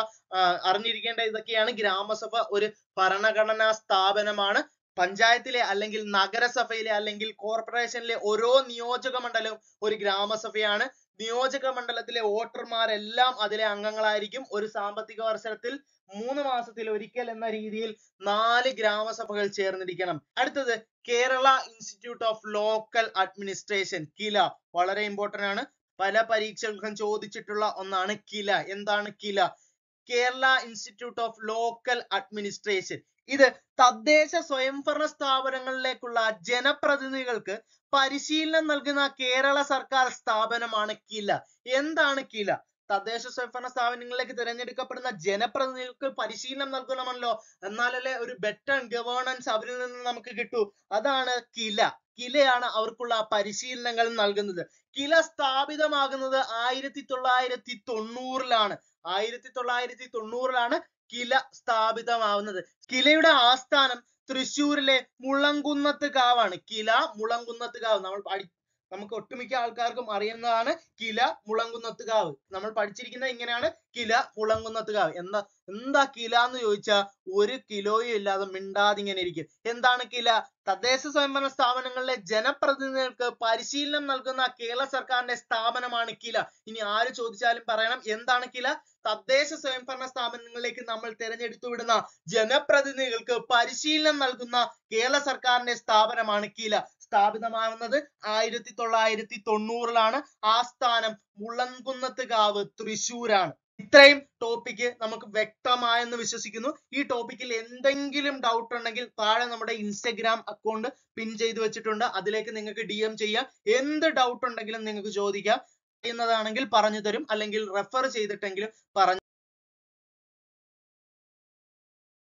അറിഞ്ഞിരിക്കേണ്ട ഇതൊക്കെയാണ് ഗ്രാമസഭ ഒരു ഭരണഘടനാ സ്ഥാപനമാണ് പഞ്ചായത്തിലെ അല്ലെങ്കിൽ നഗരസഭയിലെ അല്ലെങ്കിൽ കോർപ്പറേഷനിലെ ഓരോ നിയോജക മണ്ഡലവും ഒരു ഗ്രാമസഭയാണ് നിയോജക മണ്ഡലത്തിലെ വോട്ടർമാരെല്ലാം അതിലെ അംഗങ്ങളായിരിക്കും ഒരു സാമ്പത്തിക വർഷത്തിൽ മൂന്ന് മാസത്തിൽ ഒരിക്കൽ എന്ന രീതിയിൽ നാല് ഗ്രാമസഭകൾ ചേർന്നിരിക്കണം അടുത്തത് Kerala institute of local administration KILA വളരെ ഇമ്പോർട്ടന്റ് ആണ് പല പരീക്ഷകൾക്കും ചോദിച്ചിട്ടുള്ള ഒന്നാണ് കില എന്താണ് KILA Kerala institute of local administration ഇത് തദ്ദേശ സ്വയംഭരണ സ്ഥാപനങ്ങളിലേക്കുള്ള ജനപ്രതിനിധികൾക്ക് പരിശീലനം നൽകുന്ന കേരള സർക്കാർ സ്ഥാപനമാണ് കില എന്താണ് കില തദ്ദേശ സ്വയംഭരണ സ്ഥാപനങ്ങളിലേക്ക് തിരഞ്ഞെടുക്കപ്പെടുന്ന ജനപ്രതിനിധികൾക്ക് പരിശീലനം നൽകണമല്ലോ എന്നാലല്ലേ ഒരു ബെറ്റർ ഗവേണൻസ് അവരിൽ നിന്ന് നമുക്ക് കിട്ടൂ അതാണ് കില കിലയാണ് അവർക്കുള്ള പരിശീലനങ്ങൾ നൽകുന്നത് കില സ്ഥാപിതമാകുന്നത് ആയിരത്തി തൊള്ളായിരത്തി തൊണ്ണൂറിലാണ് ആയിരത്തി തൊള്ളായിരത്തി തൊണ്ണൂറിലാണ് കില സ്ഥാപിതമാവുന്നത് കിലയുടെ ആസ്ഥാനം തൃശ്ശൂരിലെ മുളങ്കുന്നത്ത് കാവാണ് കില മുളങ്കുന്നത്ത് കാവ് നമ്മൾ പഠി നമുക്ക് ഒട്ടുമിക്ക ആൾക്കാർക്കും അറിയുന്നതാണ് കില മുളങ്കുന്നത്തുകാവ് നമ്മൾ പഠിച്ചിരിക്കുന്നത് ഇങ്ങനെയാണ് കില മുളങ്കുന്നത്തുകാവ് എന്താ എന്താ കില എന്ന് ചോദിച്ചാൽ ഒരു കിലോയും ഇല്ലാതെ മിണ്ടാതെ ഇങ്ങനെ ഇരിക്കും എന്താണ് കില തദ്ദേശ സ്വയംഭരണ സ്ഥാപനങ്ങളിലെ ജനപ്രതിനിധികൾക്ക് പരിശീലനം നൽകുന്ന കേരള സർക്കാരിന്റെ സ്ഥാപനമാണ് കില ഇനി ആര് ചോദിച്ചാലും പറയണം എന്താണ് കില തദ്ദേശ സ്വയംഭരണ സ്ഥാപനങ്ങളിലേക്ക് നമ്മൾ തിരഞ്ഞെടുത്തു വിടുന്ന ജനപ്രതിനിധികൾക്ക് പരിശീലനം നൽകുന്ന കേരള സർക്കാരിന്റെ സ്ഥാപനമാണ് കില സ്ഥാപിതമാവുന്നത് ആയിരത്തി തൊള്ളായിരത്തി തൊണ്ണൂറിലാണ് ആസ്ഥാനം മുള്ളൻകുന്നത്തുകാവ് തൃശൂരാണ് ഇത്രയും ടോപ്പിക് നമുക്ക് വ്യക്തമായെന്ന് വിശ്വസിക്കുന്നു ഈ ടോപ്പിക്കിൽ എന്തെങ്കിലും ഡൗട്ട് ഉണ്ടെങ്കിൽ താഴെ നമ്മുടെ ഇൻസ്റ്റഗ്രാം അക്കൗണ്ട് പിൻ ചെയ്തു വെച്ചിട്ടുണ്ട് അതിലേക്ക് നിങ്ങൾക്ക് ഡി എം ചെയ്യാം എന്ത് ഡൗട്ട് ഉണ്ടെങ്കിലും നിങ്ങൾക്ക് ചോദിക്കാം അറിയുന്നതാണെങ്കിൽ പറഞ്ഞു തരും അല്ലെങ്കിൽ റെഫർ ചെയ്തിട്ടെങ്കിലും പറഞ്ഞു